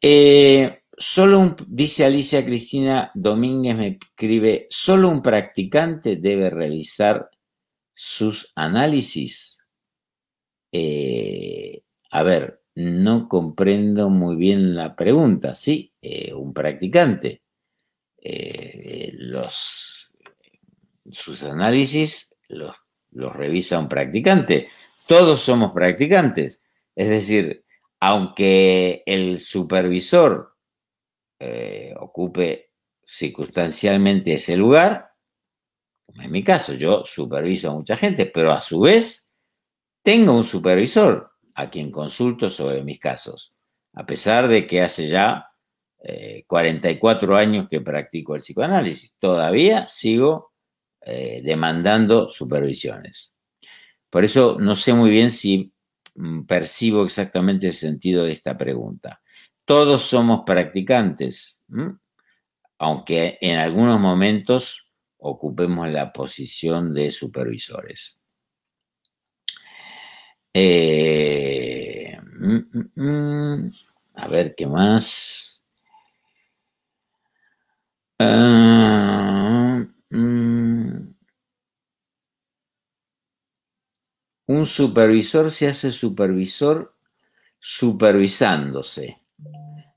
eh, solo dice Alicia Cristina Domínguez, me escribe, solo un practicante debe realizar sus análisis. a ver, no comprendo muy bien la pregunta, ¿sí? un practicante. Eh, los, sus análisis los, los revisa un practicante. Todos somos practicantes. Es decir, aunque el supervisor eh, ocupe circunstancialmente ese lugar, como en mi caso, yo superviso a mucha gente, pero a su vez tengo un supervisor a quien consulto sobre mis casos, a pesar de que hace ya 44 eh, años que practico el psicoanálisis. Todavía sigo eh, demandando supervisiones. Por eso no sé muy bien si mm, percibo exactamente el sentido de esta pregunta. Todos somos practicantes, aunque en algunos momentos ocupemos la posición de supervisores. Eh, mm, mm, a ver qué más. Ah, mm. un supervisor se hace supervisor supervisándose,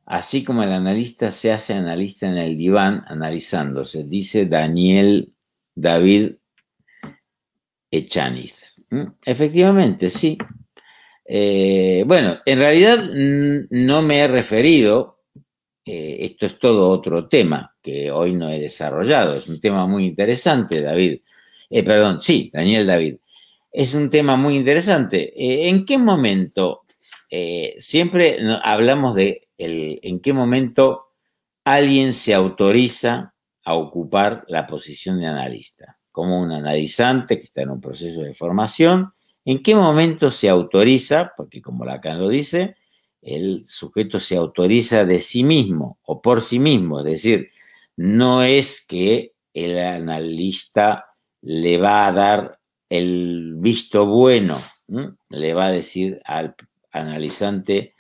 así como el analista se hace analista en el diván analizándose, dice Daniel David Echaniz. ¿Mm? Efectivamente, sí. Eh, bueno, en realidad no me he referido eh, esto es todo otro tema que hoy no he desarrollado. Es un tema muy interesante, David. Eh, perdón, sí, Daniel David. Es un tema muy interesante. Eh, ¿En qué momento? siempre hablamos de el, en qué momento alguien se autoriza a ocupar la posición de analista, como un analizante que está en un proceso de formación, en qué momento se autoriza, porque como Lacan lo dice, el sujeto se autoriza de sí mismo o por sí mismo, es decir, no es que el analista le va a dar el visto bueno, le va a decir al analizante,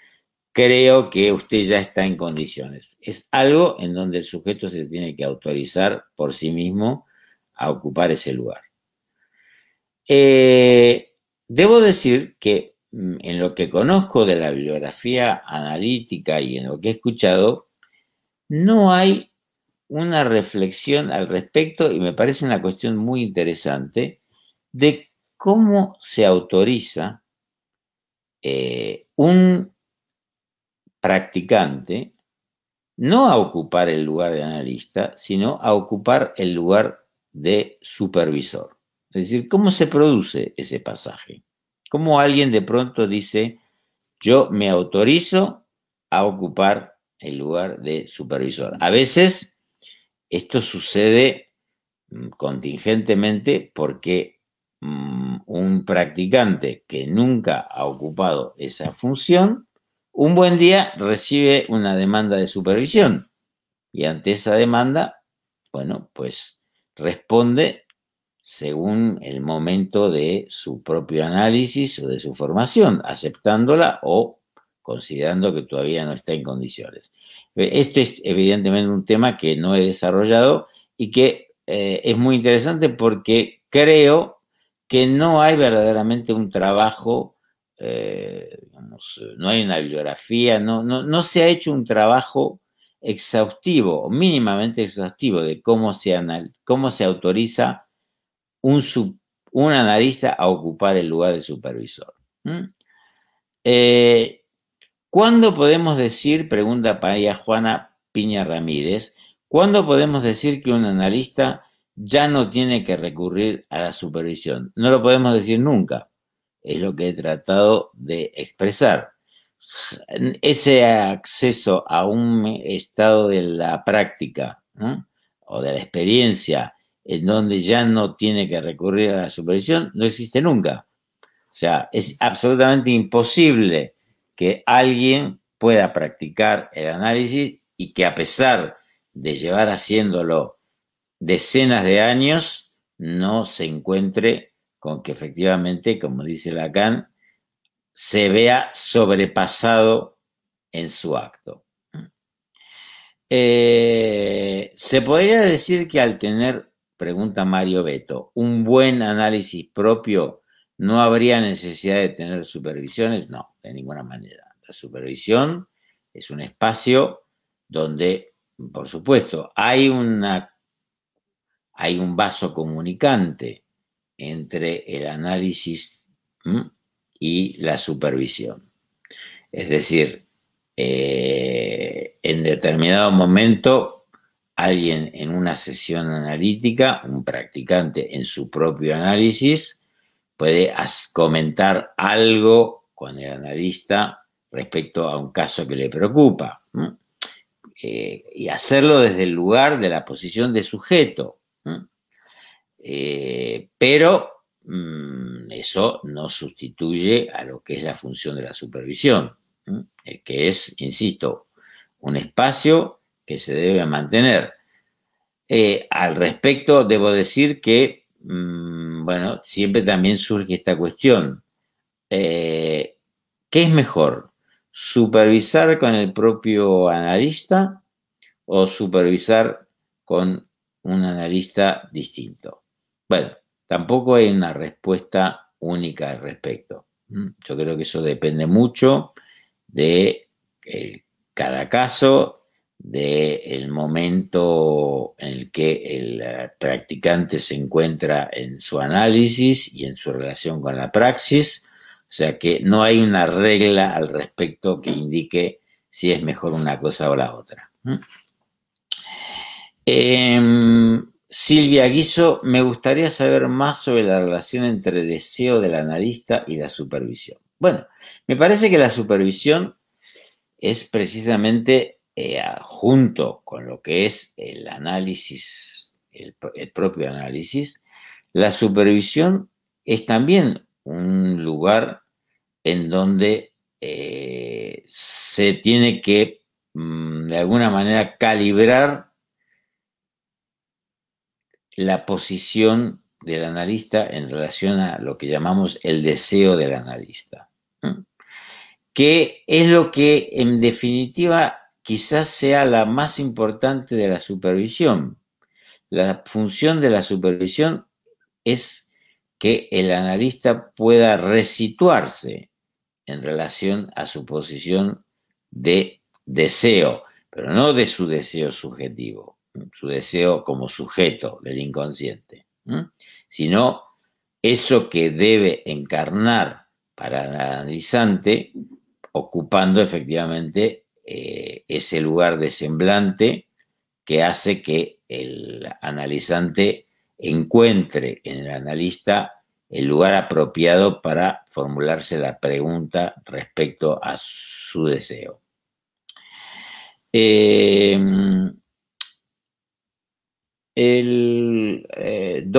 creo que usted ya está en condiciones. Es algo en donde el sujeto se tiene que autorizar por sí mismo a ocupar ese lugar. Eh, debo decir que Mm, en lo que conozco de la bibliografía analítica y en lo que he escuchado, no hay una reflexión al respecto, y me parece una cuestión muy interesante, de cómo se autoriza eh, un practicante no a ocupar el lugar de analista, sino a ocupar el lugar de supervisor. Es decir, ¿cómo se produce ese pasaje? ¿Cómo alguien de pronto dice, yo me autorizo a ocupar el lugar de supervisor? A veces esto sucede mm, contingentemente porque mm, un practicante que nunca ha ocupado esa función, un buen día recibe una demanda de supervisión y ante esa demanda, bueno, pues responde según el momento de su propio análisis o de su formación, aceptándola o considerando que todavía no está en condiciones. Eh, este es evidentemente un tema que no he desarrollado y que eh, es muy interesante porque creo que no hay verdaderamente un trabajo, eh, digamos, no hay una bibliografía, no, no, se ha hecho un trabajo exhaustivo mínimamente exhaustivo de cómo se, cómo se autoriza un, analista a ocupar el lugar de supervisor. Eh, ¿Cuándo podemos decir, pregunta María Juana Piña Ramírez, ¿cuándo podemos decir que un analista ya no tiene que recurrir a la supervisión? No lo podemos decir nunca, es lo que he tratado de expresar. Ese acceso a un estado de la práctica o de la experiencia en donde ya no tiene que recurrir a la supervisión, no existe nunca. O sea, es absolutamente imposible que alguien pueda practicar el análisis y que a pesar de llevar haciéndolo decenas de años, no se encuentre con que efectivamente, como dice Lacan, se vea sobrepasado en su acto. Eh, se podría decir que al tener Pregunta Mario Beto. ¿Un buen análisis propio no habría necesidad de tener supervisiones? No, de ninguna manera. La supervisión es un espacio donde, por supuesto, hay, una, hay un vaso comunicante entre el análisis y la supervisión. Es decir, eh, en determinado momento alguien en una sesión analítica, un practicante en su propio análisis, puede comentar algo con el analista respecto a un caso que le preocupa. Eh, y hacerlo desde el lugar de la posición de sujeto. Eh, pero mm, eso no sustituye a lo que es la función de la supervisión, eh, que es, insisto, un espacio que se debe mantener. Eh, al respecto, debo decir que, mm, bueno, siempre también surge esta cuestión. Eh, ¿Qué es mejor? ¿Supervisar con el propio analista o supervisar con un analista distinto? Bueno, tampoco hay una respuesta única al respecto. Mm, yo creo que eso depende mucho de cada caso, del momento en el que el eh, practicante se encuentra en su análisis y en su relación con la praxis, o sea que no hay una regla al respecto que indique si es mejor una cosa o la otra. Em, Silvia Guiso, me gustaría saber más sobre la relación entre deseo del analista y la supervisión. Bueno, me parece que la supervisión es precisamente eh, junto con lo que es el análisis, el, propio análisis, la supervisión es también un lugar en donde eh, se tiene que, mm, de alguna manera, calibrar la posición del analista en relación a lo que llamamos el deseo del analista, que es lo que en definitiva quizás sea la más importante de la supervisión. La función de la supervisión es que el analista pueda resituarse en relación a su posición de deseo, pero no de su deseo subjetivo, su deseo como sujeto del inconsciente, sino eso que debe encarnar para el analizante, ocupando efectivamente eh, ese lugar de semblante que hace que el analizante encuentre en el analista el lugar apropiado para formularse la pregunta respecto a su deseo. Eh, el eh,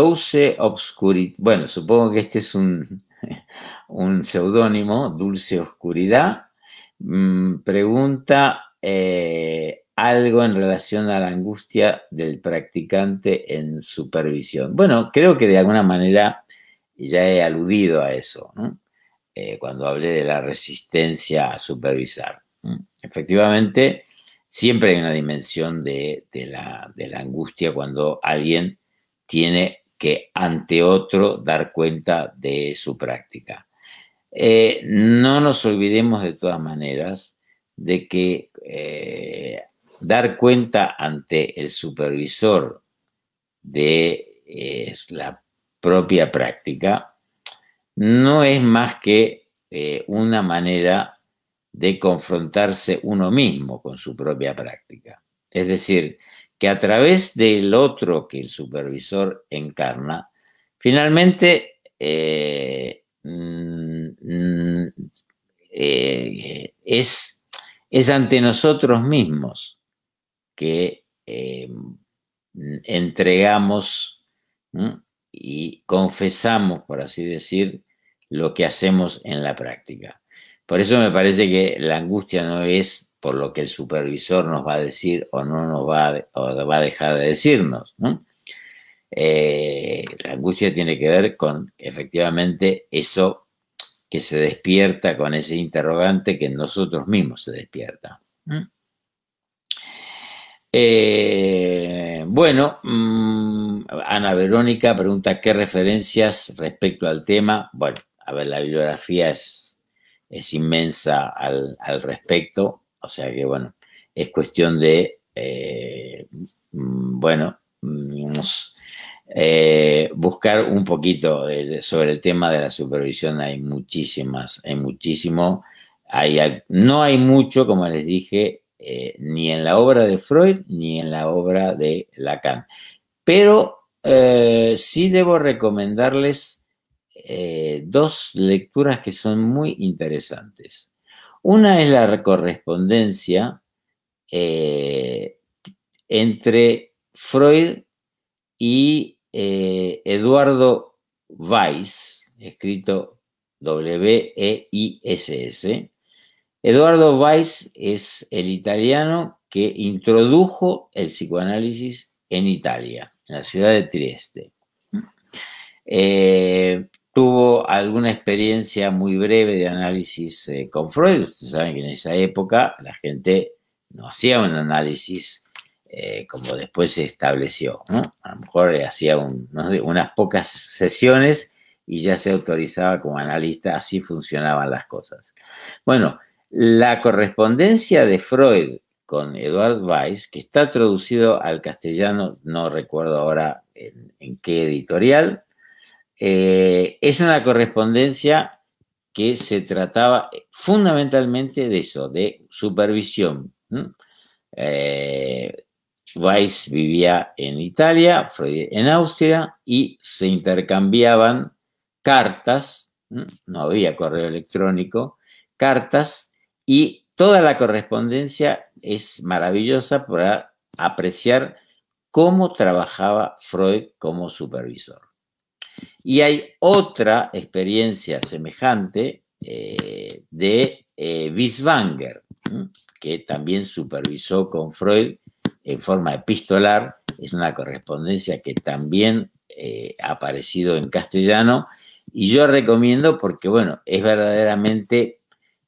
Obscuridad, bueno, supongo que este es un, un seudónimo, Dulce Oscuridad, Mm, pregunta eh, algo en relación a la angustia del practicante en supervisión. Bueno, creo que de alguna manera ya he aludido a eso eh, cuando hablé de la resistencia a supervisar. Efectivamente, siempre hay una dimensión de la angustia cuando alguien tiene que ante otro dar cuenta de su práctica. Eh, no nos olvidemos de todas maneras de que eh, dar cuenta ante el supervisor de eh, la propia práctica no es más que una manera de confrontarse uno mismo con su propia práctica. Es decir, que a través del otro que el supervisor encarna, finalmente Mm, eh, es, es, ante nosotros mismos que eh, entregamos y confesamos, por así decir, lo que hacemos en la práctica. Por eso me parece que la angustia no es por lo que el supervisor nos va a decir o no nos va, va a dejar de decirnos. Eh, la angustia tiene que ver con efectivamente eso que se despierta con ese interrogante que en nosotros mismos se despierta. ¿Mm? Eh, bueno, mm, Ana Verónica pregunta qué referencias respecto al tema. Bueno, a ver, la bibliografía es, es inmensa al, respecto, o sea que bueno, es cuestión de, eh, mm, bueno, eh, buscar un poquito sobre el tema de la supervisión, hay muchísimas, hay muchísimo. no hay mucho, como les dije, eh, ni en la obra de Freud ni en la obra de Lacan. Pero eh, sí debo recomendarles dos lecturas que son muy interesantes. Una es la correspondencia entre Freud y eh, Eduardo Weiss, escrito W-E-I-S-S. Eduardo Weiss es el italiano que introdujo el psicoanálisis en Italia, en la ciudad de Trieste. Eh, tuvo alguna experiencia muy breve de análisis eh, con Freud. Ustedes saben que en esa época la gente no hacía un análisis eh, como después se estableció. A lo mejor hacía unas pocas sesiones y ya se autorizaba como analista, así funcionaban las cosas. Bueno, la correspondencia de Freud con Eduard Weiss, que está traducido al castellano, no recuerdo ahora en, qué editorial, eh, es una correspondencia que se trataba fundamentalmente de eso, de supervisión. Weiss vivía en Italia, Freud en Austria, y se intercambiaban cartas, no había correo electrónico, cartas, y toda la correspondencia es maravillosa para apreciar cómo trabajaba Freud como supervisor. Y hay otra experiencia semejante eh, de eh, Wiesbanger, que también supervisó con Freud en forma epistolar, es una correspondencia que también eh, ha aparecido en castellano y yo recomiendo porque, bueno, es verdaderamente,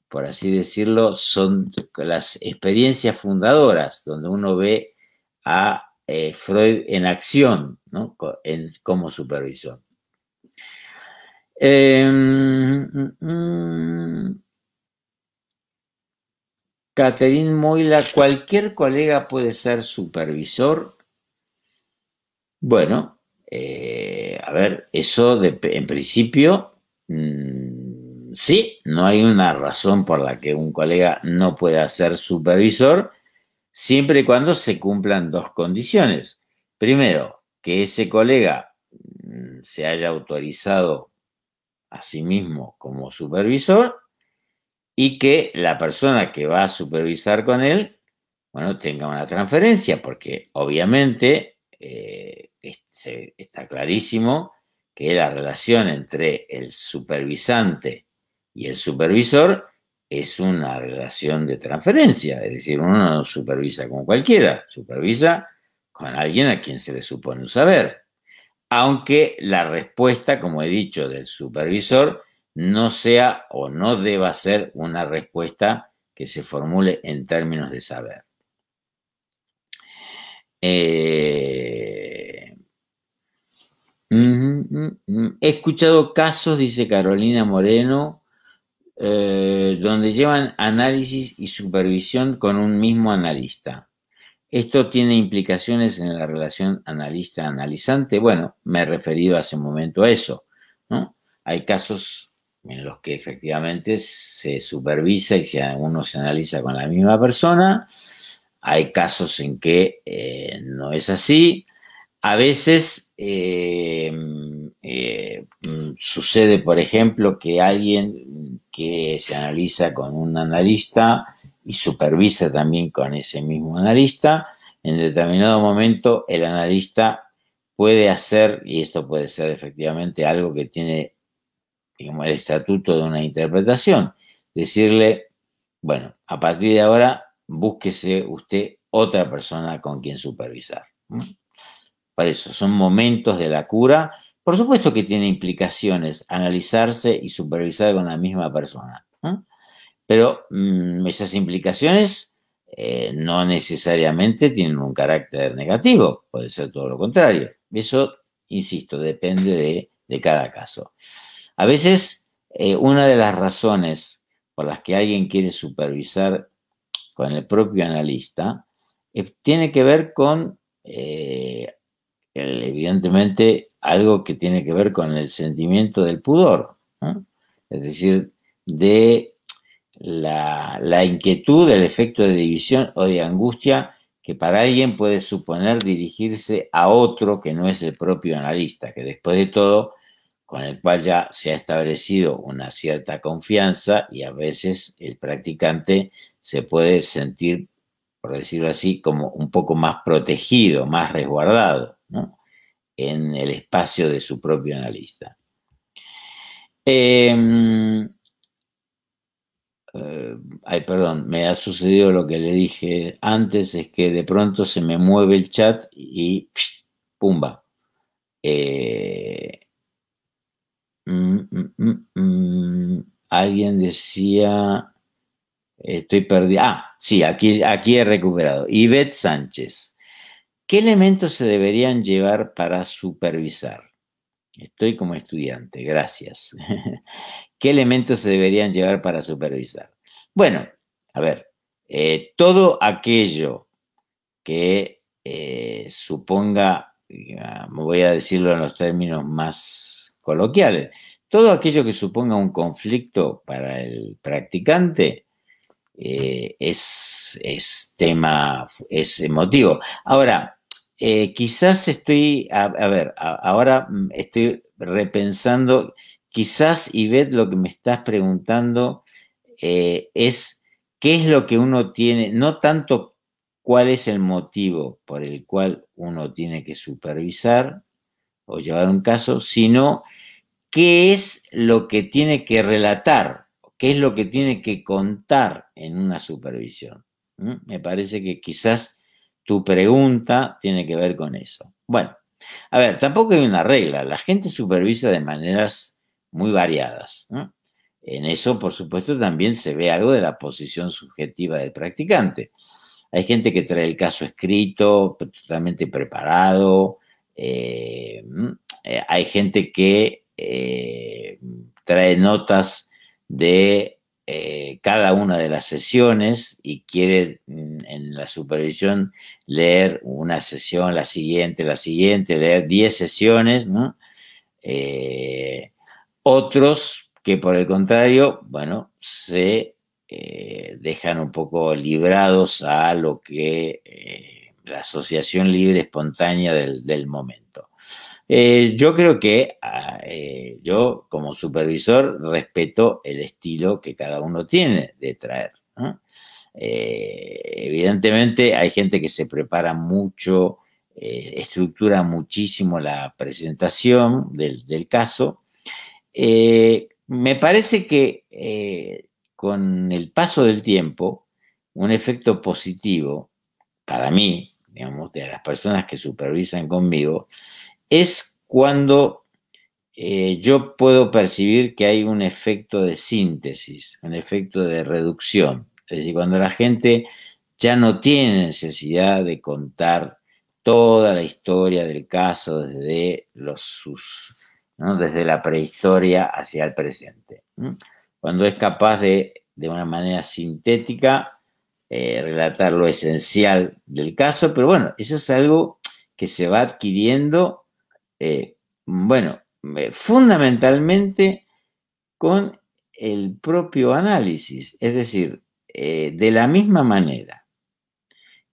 por así decirlo, son las experiencias fundadoras donde uno ve a eh, Freud en acción, ¿no? En, como supervisor. Eh, Catherine Moila, cualquier colega puede ser supervisor. Bueno, eh, a ver, eso en principio, mm, sí, no hay una razón por la que un colega no pueda ser supervisor, siempre y cuando se cumplan dos condiciones. Primero, que ese colega mm, se haya autorizado a sí mismo como supervisor y que la persona que va a supervisar con él, bueno, tenga una transferencia, porque obviamente eh, está clarísimo que la relación entre el supervisante y el supervisor es una relación de transferencia, es decir, uno no supervisa con cualquiera, supervisa con alguien a quien se le supone un saber, aunque la respuesta, como he dicho, del supervisor, no sea o no deba ser una respuesta que se formule en términos de saber. Eh, he escuchado casos, dice Carolina Moreno, eh, donde llevan análisis y supervisión con un mismo analista. Esto tiene implicaciones en la relación analista-analizante. Bueno, me he referido hace un momento a eso. ¿no? Hay casos en los que efectivamente se supervisa y si uno se analiza con la misma persona, hay casos en que eh, no es así. A veces eh, eh, mm, sucede, por ejemplo, que alguien que se analiza con un analista y supervisa también con ese mismo analista, en determinado momento el analista puede hacer, y esto puede ser efectivamente algo que tiene como el estatuto de una interpretación. Decirle, bueno, a partir de ahora búsquese usted otra persona con quien supervisar. Para eso, son momentos de la cura. Por supuesto que tiene implicaciones analizarse y supervisar con la misma persona. Pero mm, esas implicaciones eh, no necesariamente tienen un carácter negativo, puede ser todo lo contrario. Eso, insisto, depende de cada caso. A veces, eh, una de las razones por las que alguien quiere supervisar con el propio analista eh, tiene que ver con, eh, evidentemente, algo que tiene que ver con el sentimiento del pudor, es decir, de la inquietud, el efecto de división o de angustia que para alguien puede suponer dirigirse a otro que no es el propio analista, que después de todo con el cual ya se ha establecido una cierta confianza y a veces el practicante se puede sentir, por decirlo así, como un poco más protegido, más resguardado ¿no? en el espacio de su propio analista. Em, eh, ay, perdón, me ha sucedido lo que le dije antes, es que de pronto se me mueve el chat y pumba. Eh, Mm, mm, mm, Alguien decía, estoy perdido Ah, sí, aquí, aquí he recuperado. Ivette Sánchez. ¿Qué elementos se deberían llevar para supervisar? Estoy como estudiante, gracias. ¿Qué elementos se deberían llevar para supervisar? Bueno, a ver, eh, todo aquello que eh, suponga, eh, me voy a decirlo en los términos más coloquial. Todo aquello que suponga un conflicto para el practicante eh, es, tema, es motivo. Ahora, eh, quizás estoy, a, ver, ahora estoy repensando, quizás Ivette lo que me estás preguntando eh, es qué es lo que uno tiene, no tanto cuál es el motivo por el cual uno tiene que supervisar o llevar un caso, sino qué es lo que tiene que relatar, qué es lo que tiene que contar en una supervisión. ¿Mm? Me parece que quizás tu pregunta tiene que ver con eso. Bueno, a ver, tampoco hay una regla, la gente supervisa de maneras muy variadas. En eso, por supuesto, también se ve algo de la posición subjetiva del practicante. Hay gente que trae el caso escrito, totalmente preparado. Eh, eh, hay gente que eh, trae notas de eh, cada una de las sesiones y quiere mm, en la supervisión leer una sesión, la siguiente, la siguiente, leer 10 sesiones, eh, otros que por el contrario, bueno, se dejan un poco librados a lo que la asociación libre espontánea del momento. Eh, yo creo que ah, eh, yo como supervisor respeto el estilo que cada uno tiene de traer. Eh, evidentemente hay gente que se prepara mucho, estructura muchísimo la presentación del, del caso. me parece que con el paso del tiempo, un efecto positivo para mí, digamos, de las personas que supervisan conmigo, es cuando eh, yo puedo percibir que hay un efecto de síntesis, un efecto de reducción. Es decir, cuando la gente ya no tiene necesidad de contar toda la historia del caso desde los desde la prehistoria hacia el presente. Cuando es capaz de, de una manera sintética, eh, relatar lo esencial del caso, pero bueno, eso es algo que se va adquiriendo eh, bueno, eh, fundamentalmente con el propio análisis, es decir, eh, de la misma manera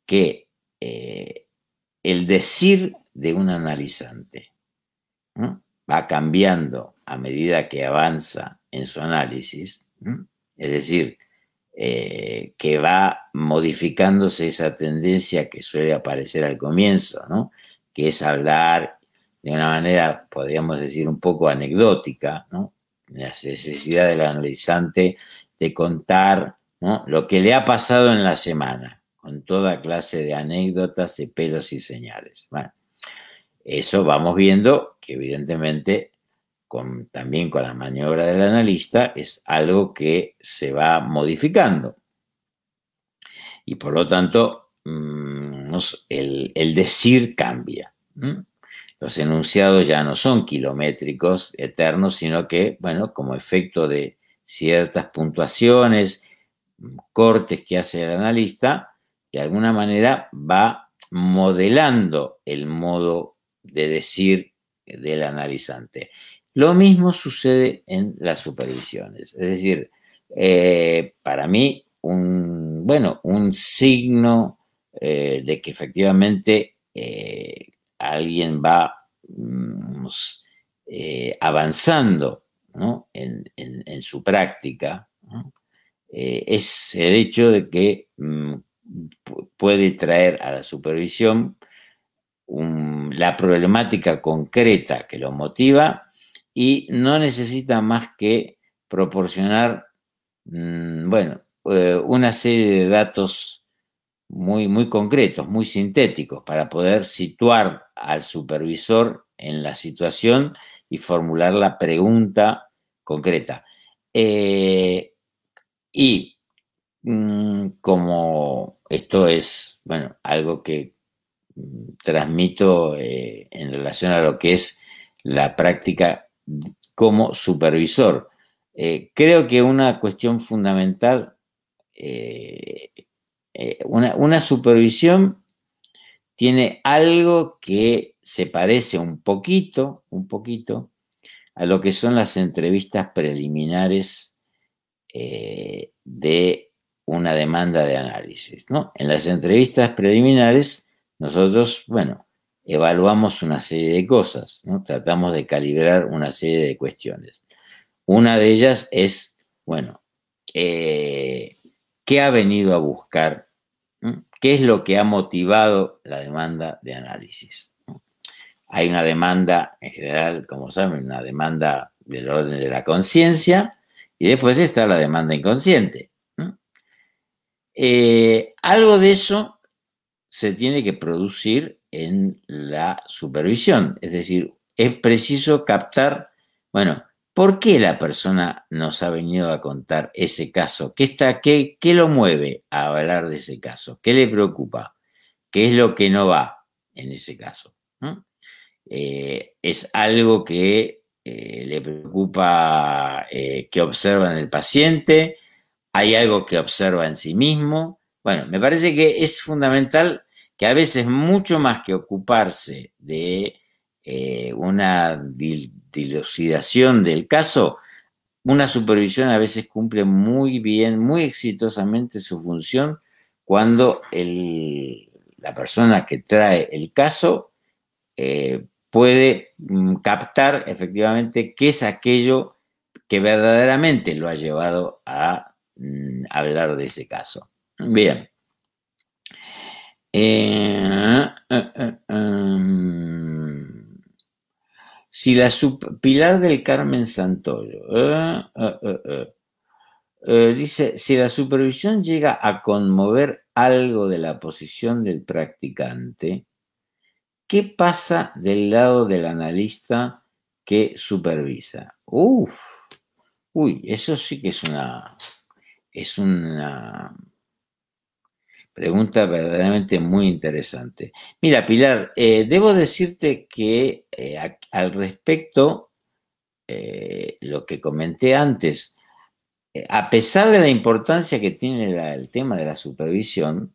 que el decir de un analizante va cambiando a medida que avanza en su análisis, es decir, que va modificándose esa tendencia que suele aparecer al comienzo, ¿no? que es hablar de una manera, podríamos decir, un poco anecdótica, ¿no? La necesidad del analizante de contar lo que le ha pasado en la semana, con toda clase de anécdotas, de pelos y señales. Bueno, eso vamos viendo que evidentemente con, también con la maniobra del analista es algo que se va modificando. Y por lo tanto, mm, el, decir cambia. Los enunciados ya no son kilométricos eternos, sino que, bueno, como efecto de ciertas puntuaciones, cortes que hace el analista, de alguna manera va modelando el modo de decir del analizante. Lo mismo sucede en las supervisiones. Es decir, eh, para mí, un, bueno, un signo eh, de que efectivamente eh, alguien va mm, eh, avanzando en, su práctica, eh, es el hecho de que mm, puede traer a la supervisión la problemática concreta que lo motiva y no necesita más que proporcionar, mm, bueno, eh, una serie de datos muy, concretos, muy sintéticos, para poder situar al supervisor en la situación y formular la pregunta concreta. Eh, y mm, como esto es, bueno, algo que mm, transmito eh, en relación a lo que es la práctica como supervisor, eh, creo que una cuestión fundamental eh, una, supervisión tiene algo que se parece un poquito, un poquito, a lo que son las entrevistas preliminares eh, de una demanda de análisis. ¿no? En las entrevistas preliminares, nosotros, bueno, evaluamos una serie de cosas, ¿no? tratamos de calibrar una serie de cuestiones. Una de ellas es, bueno, eh, ¿qué ha venido a buscar ¿Qué es lo que ha motivado la demanda de análisis? Hay una demanda, en general, como saben, una demanda del orden de la conciencia y después está la demanda inconsciente. Eh, algo de eso se tiene que producir en la supervisión, es decir, es preciso captar, bueno, ¿Por qué la persona nos ha venido a contar ese caso? ¿Qué, está, qué, qué lo mueve a hablar de ese caso? ¿Qué le preocupa? ¿Qué es lo que no va en ese caso? ¿Mm? Eh, es algo que eh, le preocupa, eh, que observa en el paciente, hay algo que observa en sí mismo. Bueno, me parece que es fundamental que a veces mucho más que ocuparse de una dilucidación del caso, una supervisión a veces cumple muy bien, muy exitosamente su función cuando la persona que trae el caso eh, puede mm, captar efectivamente qué es aquello que verdaderamente lo ha llevado a mm, hablar de ese caso. Bien. Eh, eh, em, si la Pilar del Carmen Santoyo eh, eh, eh, dice, si la supervisión llega a conmover algo de la posición del practicante, ¿qué pasa del lado del analista que supervisa? Uf, uy, eso sí que es una, es una Pregunta verdaderamente muy interesante. Mira, Pilar, eh, debo decirte que eh, al respecto, eh, lo que comenté antes, a pesar de la importancia que tiene el tema de la supervisión,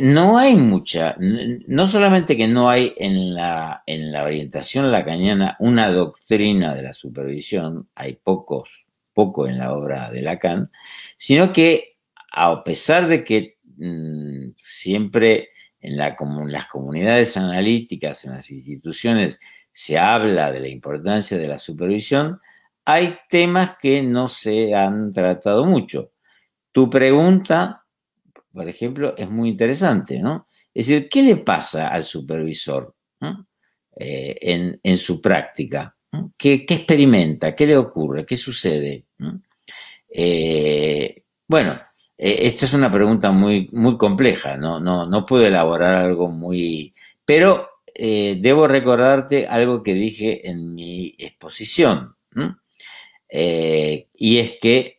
no hay mucha, no solamente que no hay en la, en la orientación lacaniana una doctrina de la supervisión, hay pocos, poco en la obra de Lacan, sino que a pesar de que Mm, siempre en, la, las comunidades analíticas, en las instituciones, se habla de la importancia de la supervisión, hay temas que no se han tratado mucho. Tu pregunta, por ejemplo, es muy interesante, ¿no? Es decir, ¿qué le pasa al supervisor eh, en, su práctica? ¿Qué, experimenta? ¿Qué le ocurre? ¿Qué sucede? Eh, bueno, eh, esta es una pregunta muy, muy compleja, no, no, puedo elaborar algo muy... Pero eh, debo recordarte algo que dije en mi exposición, eh, y es que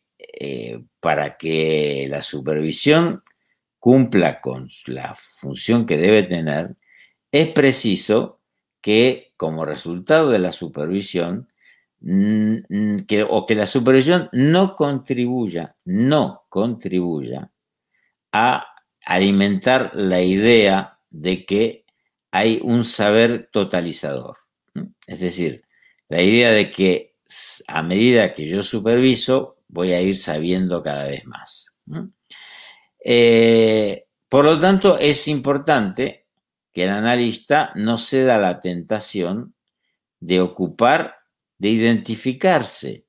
para que la supervisión cumpla con la función que debe tener, es preciso que como resultado de la supervisión Mm, mm, o que la supervisión no contribuya, no contribuya a alimentar la idea de que hay un saber totalizador. Es decir, la idea de que a medida que yo superviso, voy a ir sabiendo cada vez más. Eh, por lo tanto, es importante que el analista no ceda da la tentación de ocupar de identificarse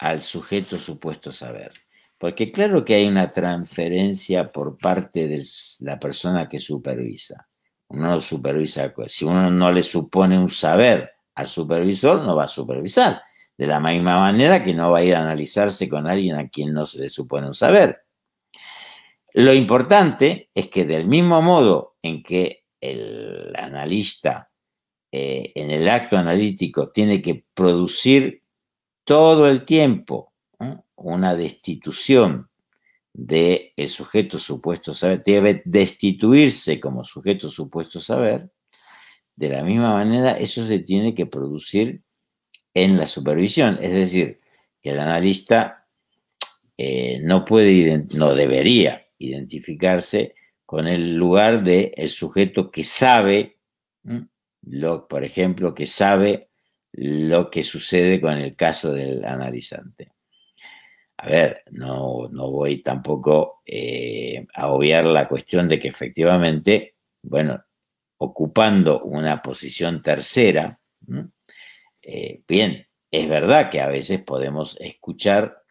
al sujeto supuesto saber. Porque claro que hay una transferencia por parte de la persona que supervisa. Uno supervisa, si uno no le supone un saber al supervisor, no va a supervisar. De la misma manera que no va a ir a analizarse con alguien a quien no se le supone un saber. Lo importante es que del mismo modo en que el analista eh, en el acto analítico tiene que producir todo el tiempo ¿eh? una destitución del el sujeto supuesto saber, debe destituirse como sujeto supuesto saber, de la misma manera eso se tiene que producir en la supervisión, es decir, que el analista eh, no puede, no debería identificarse con el lugar del el sujeto que sabe por ejemplo, que sabe lo que sucede con el caso del analizante. A ver, no, voy tampoco eh, a obviar la cuestión de que efectivamente, bueno, ocupando una posición tercera, eh, bien, es verdad que a veces podemos escuchar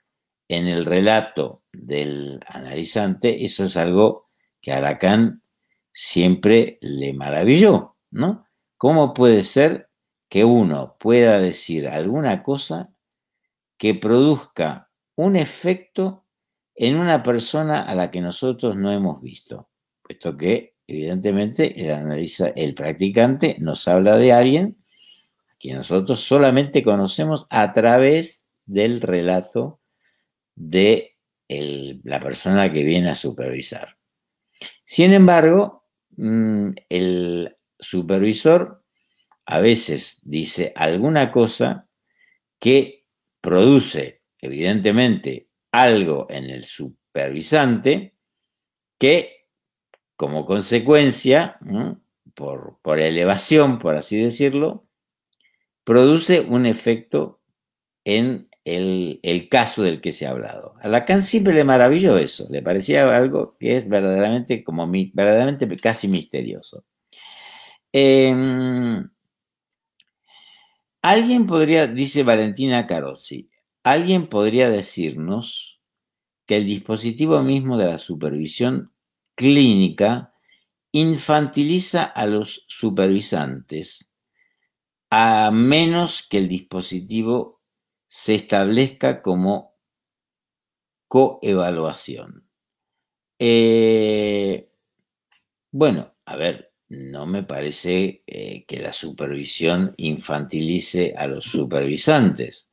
en el relato del analizante, eso es algo que Aracán siempre le maravilló, ¿no? ¿Cómo puede ser que uno pueda decir alguna cosa que produzca un efecto en una persona a la que nosotros no hemos visto? Puesto que, evidentemente, el, analiza, el practicante nos habla de alguien que nosotros solamente conocemos a través del relato de la persona que viene a supervisar. Sin embargo, mm, el supervisor a veces dice alguna cosa que produce, evidentemente, algo en el supervisante que, como consecuencia, por, elevación, por así decirlo, produce un efecto en el, caso del que se ha hablado. A Lacan siempre le maravilló eso, le parecía algo que es verdaderamente, como, verdaderamente casi misterioso. Em, alguien podría, dice Valentina Carozzi, alguien podría decirnos que el dispositivo mismo de la supervisión clínica infantiliza a los supervisantes, a menos que el dispositivo se establezca como coevaluación. Eh, bueno, a ver, no me parece eh, que la supervisión infantilice a los supervisantes.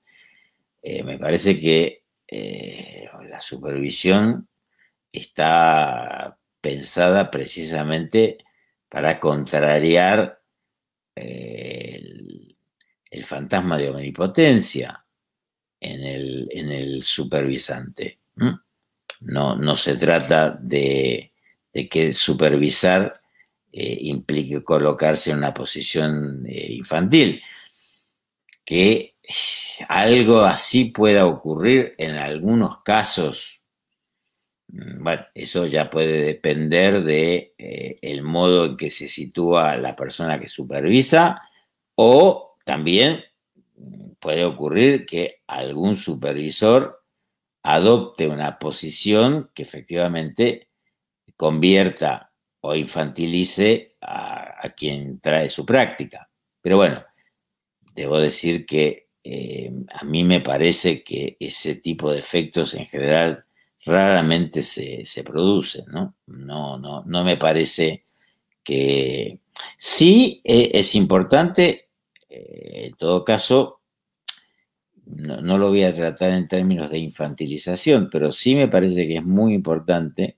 Eh, me parece que eh, la supervisión está pensada precisamente para contrariar el, fantasma de omnipotencia en el, supervisante. No, no se trata de, de que supervisar eh, implique colocarse en una posición eh, infantil. Que algo así pueda ocurrir en algunos casos, mm, bueno, eso ya puede depender de eh, el modo en que se sitúa la persona que supervisa o también mm, puede ocurrir que algún supervisor adopte una posición que efectivamente convierta o infantilice a, quien trae su práctica. Pero bueno, debo decir que eh, a mí me parece que ese tipo de efectos en general raramente se, se producen, ¿no? No, ¿no? no me parece que... Sí eh, es importante, eh, en todo caso, no, no, lo voy a tratar en términos de infantilización, pero sí me parece que es muy importante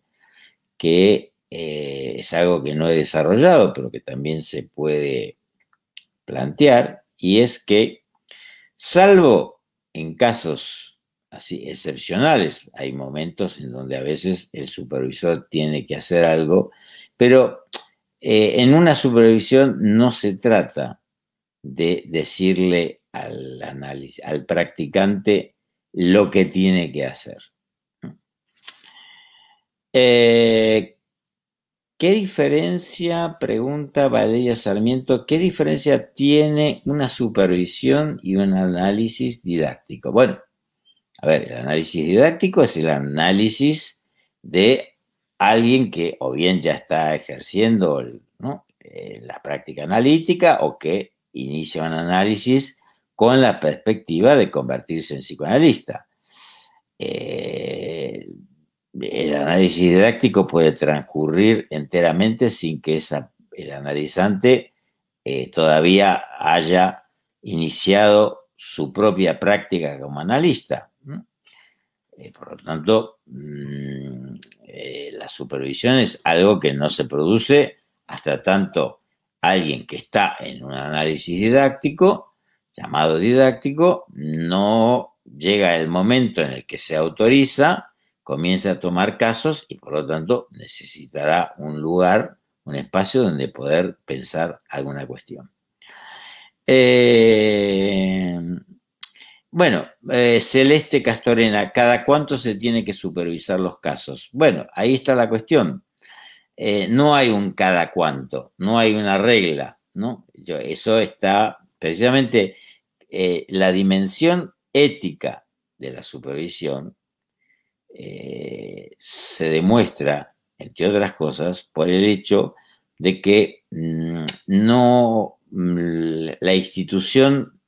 que eh, es algo que no he desarrollado, pero que también se puede plantear, y es que, salvo en casos así excepcionales, hay momentos en donde a veces el supervisor tiene que hacer algo, pero eh, en una supervisión no se trata de decirle al, análisis, al practicante lo que tiene que hacer. Eh, ¿Qué diferencia, pregunta Valeria Sarmiento, qué diferencia tiene una supervisión y un análisis didáctico? Bueno, a ver, el análisis didáctico es el análisis de alguien que o bien ya está ejerciendo eh, la práctica analítica o que inicia un análisis con la perspectiva de convertirse en psicoanalista. Eh, el análisis didáctico puede transcurrir enteramente sin que el analizante eh, todavía haya iniciado su propia práctica como analista. Eh, por lo tanto, mm, eh, la supervisión es algo que no se produce hasta tanto alguien que está en un análisis didáctico, llamado didáctico, no llega el momento en el que se autoriza comienza a tomar casos y por lo tanto necesitará un lugar, un espacio donde poder pensar alguna cuestión. Eh, bueno, eh, Celeste Castorena, ¿cada cuánto se tiene que supervisar los casos? Bueno, ahí está la cuestión. Eh, no hay un cada cuánto, no hay una regla, ¿no? Yo, eso está precisamente la dimensión ética de la supervisión eh, se demuestra, entre otras cosas, por el hecho de que mm, no mm, la institución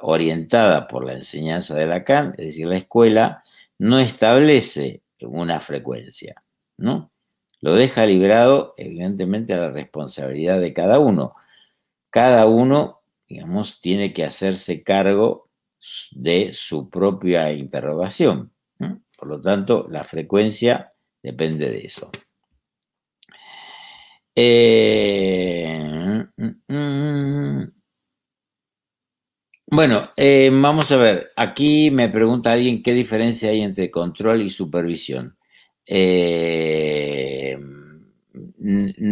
orientada por la enseñanza de Lacan, es decir, la escuela, no establece una frecuencia, ¿no? Lo deja librado, evidentemente, a la responsabilidad de cada uno. Cada uno, digamos, tiene que hacerse cargo de su propia interrogación. ¿no? Por lo tanto, la frecuencia depende de eso. Eh, bueno, eh, vamos a ver, aquí me pregunta alguien qué diferencia hay entre control y supervisión. Eh,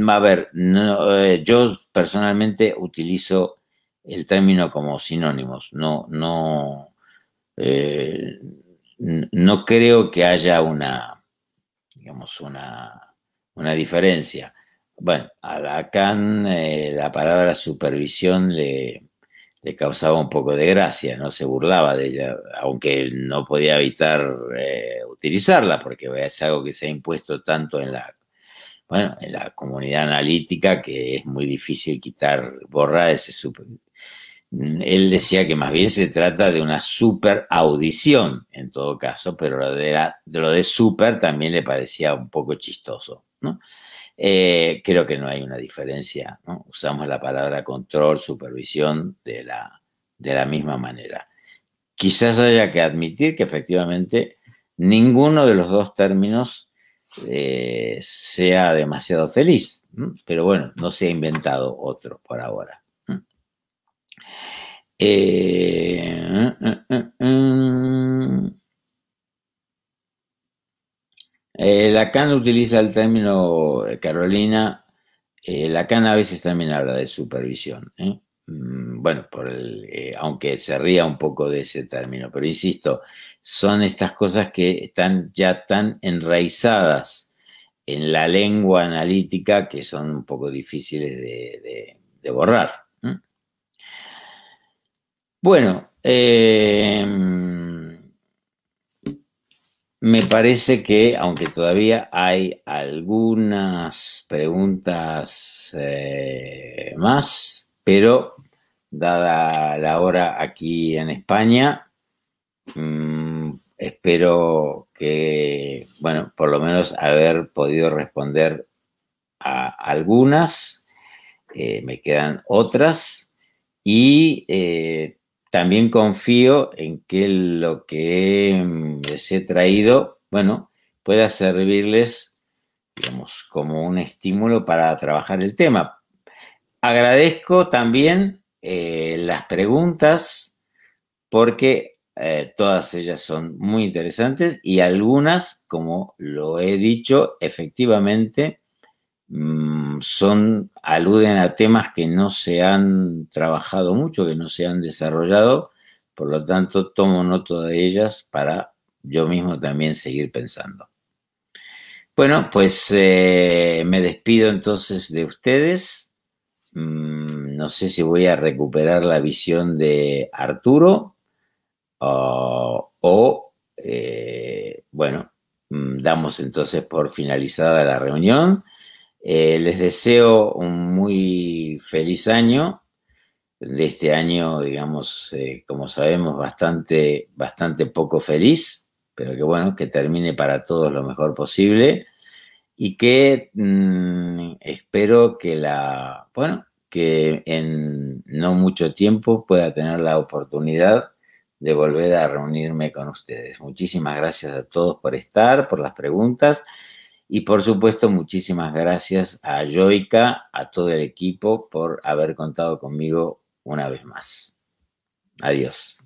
a ver, yo personalmente utilizo el término como sinónimos, no, no, no creo que haya una, digamos, una, una diferencia. Bueno, a Lacan eh, la palabra supervisión le, causaba un poco de gracia, no se burlaba de ella, aunque no podía evitar eh, utilizarla, porque es algo que se ha impuesto tanto en la, bueno, en la comunidad analítica que es muy difícil quitar, borrar ese super, Mm, él decía que más bien se trata de una super audición, en todo caso, pero lo de, lo de super también le parecía un poco chistoso. Eh, creo que no hay una diferencia. Usamos la palabra control, supervisión de la, misma manera. Quizás haya que admitir que efectivamente ninguno de los dos términos eh, sea demasiado feliz, pero bueno, no se ha inventado otro por ahora. Eh, eh, eh, eh Lacan utiliza el término, Carolina, Lacan a veces también habla de supervisión. Mm, bueno, aunque se ría un poco de ese término, pero insisto, son estas cosas que están ya tan enraizadas en la lengua analítica que son un poco difíciles de borrar. Bueno, em, me parece que, aunque todavía hay algunas preguntas eh, más, pero dada la hora aquí en España, mm, espero que, bueno, por lo menos haber podido responder a algunas, eh, me quedan otras y eh, también confío en que lo que mm, les he traído, bueno, pueda servirles, digamos, como un estímulo para trabajar el tema. Agradezco también eh, las preguntas porque eh, todas ellas son muy interesantes y algunas, como lo he dicho, efectivamente mm, son, aluden a temas que no se han trabajado mucho, que no se han desarrollado, por lo tanto tomo nota de ellas para yo mismo también seguir pensando. Bueno, pues eh, me despido entonces de ustedes. Mm, no sé si voy a recuperar la visión de Arturo o, eh, bueno, mm, damos entonces por finalizada la reunión. Eh, les deseo un muy feliz año, de este año, digamos, eh, como sabemos, bastante, bastante poco feliz, pero que bueno, que termine para todos lo mejor posible y que mm, espero que la, bueno, que en no mucho tiempo pueda tener la oportunidad de volver a reunirme con ustedes. Muchísimas gracias a todos por estar, por las preguntas y por supuesto, muchísimas gracias a Joica, a todo el equipo, por haber contado conmigo una vez más. Adiós.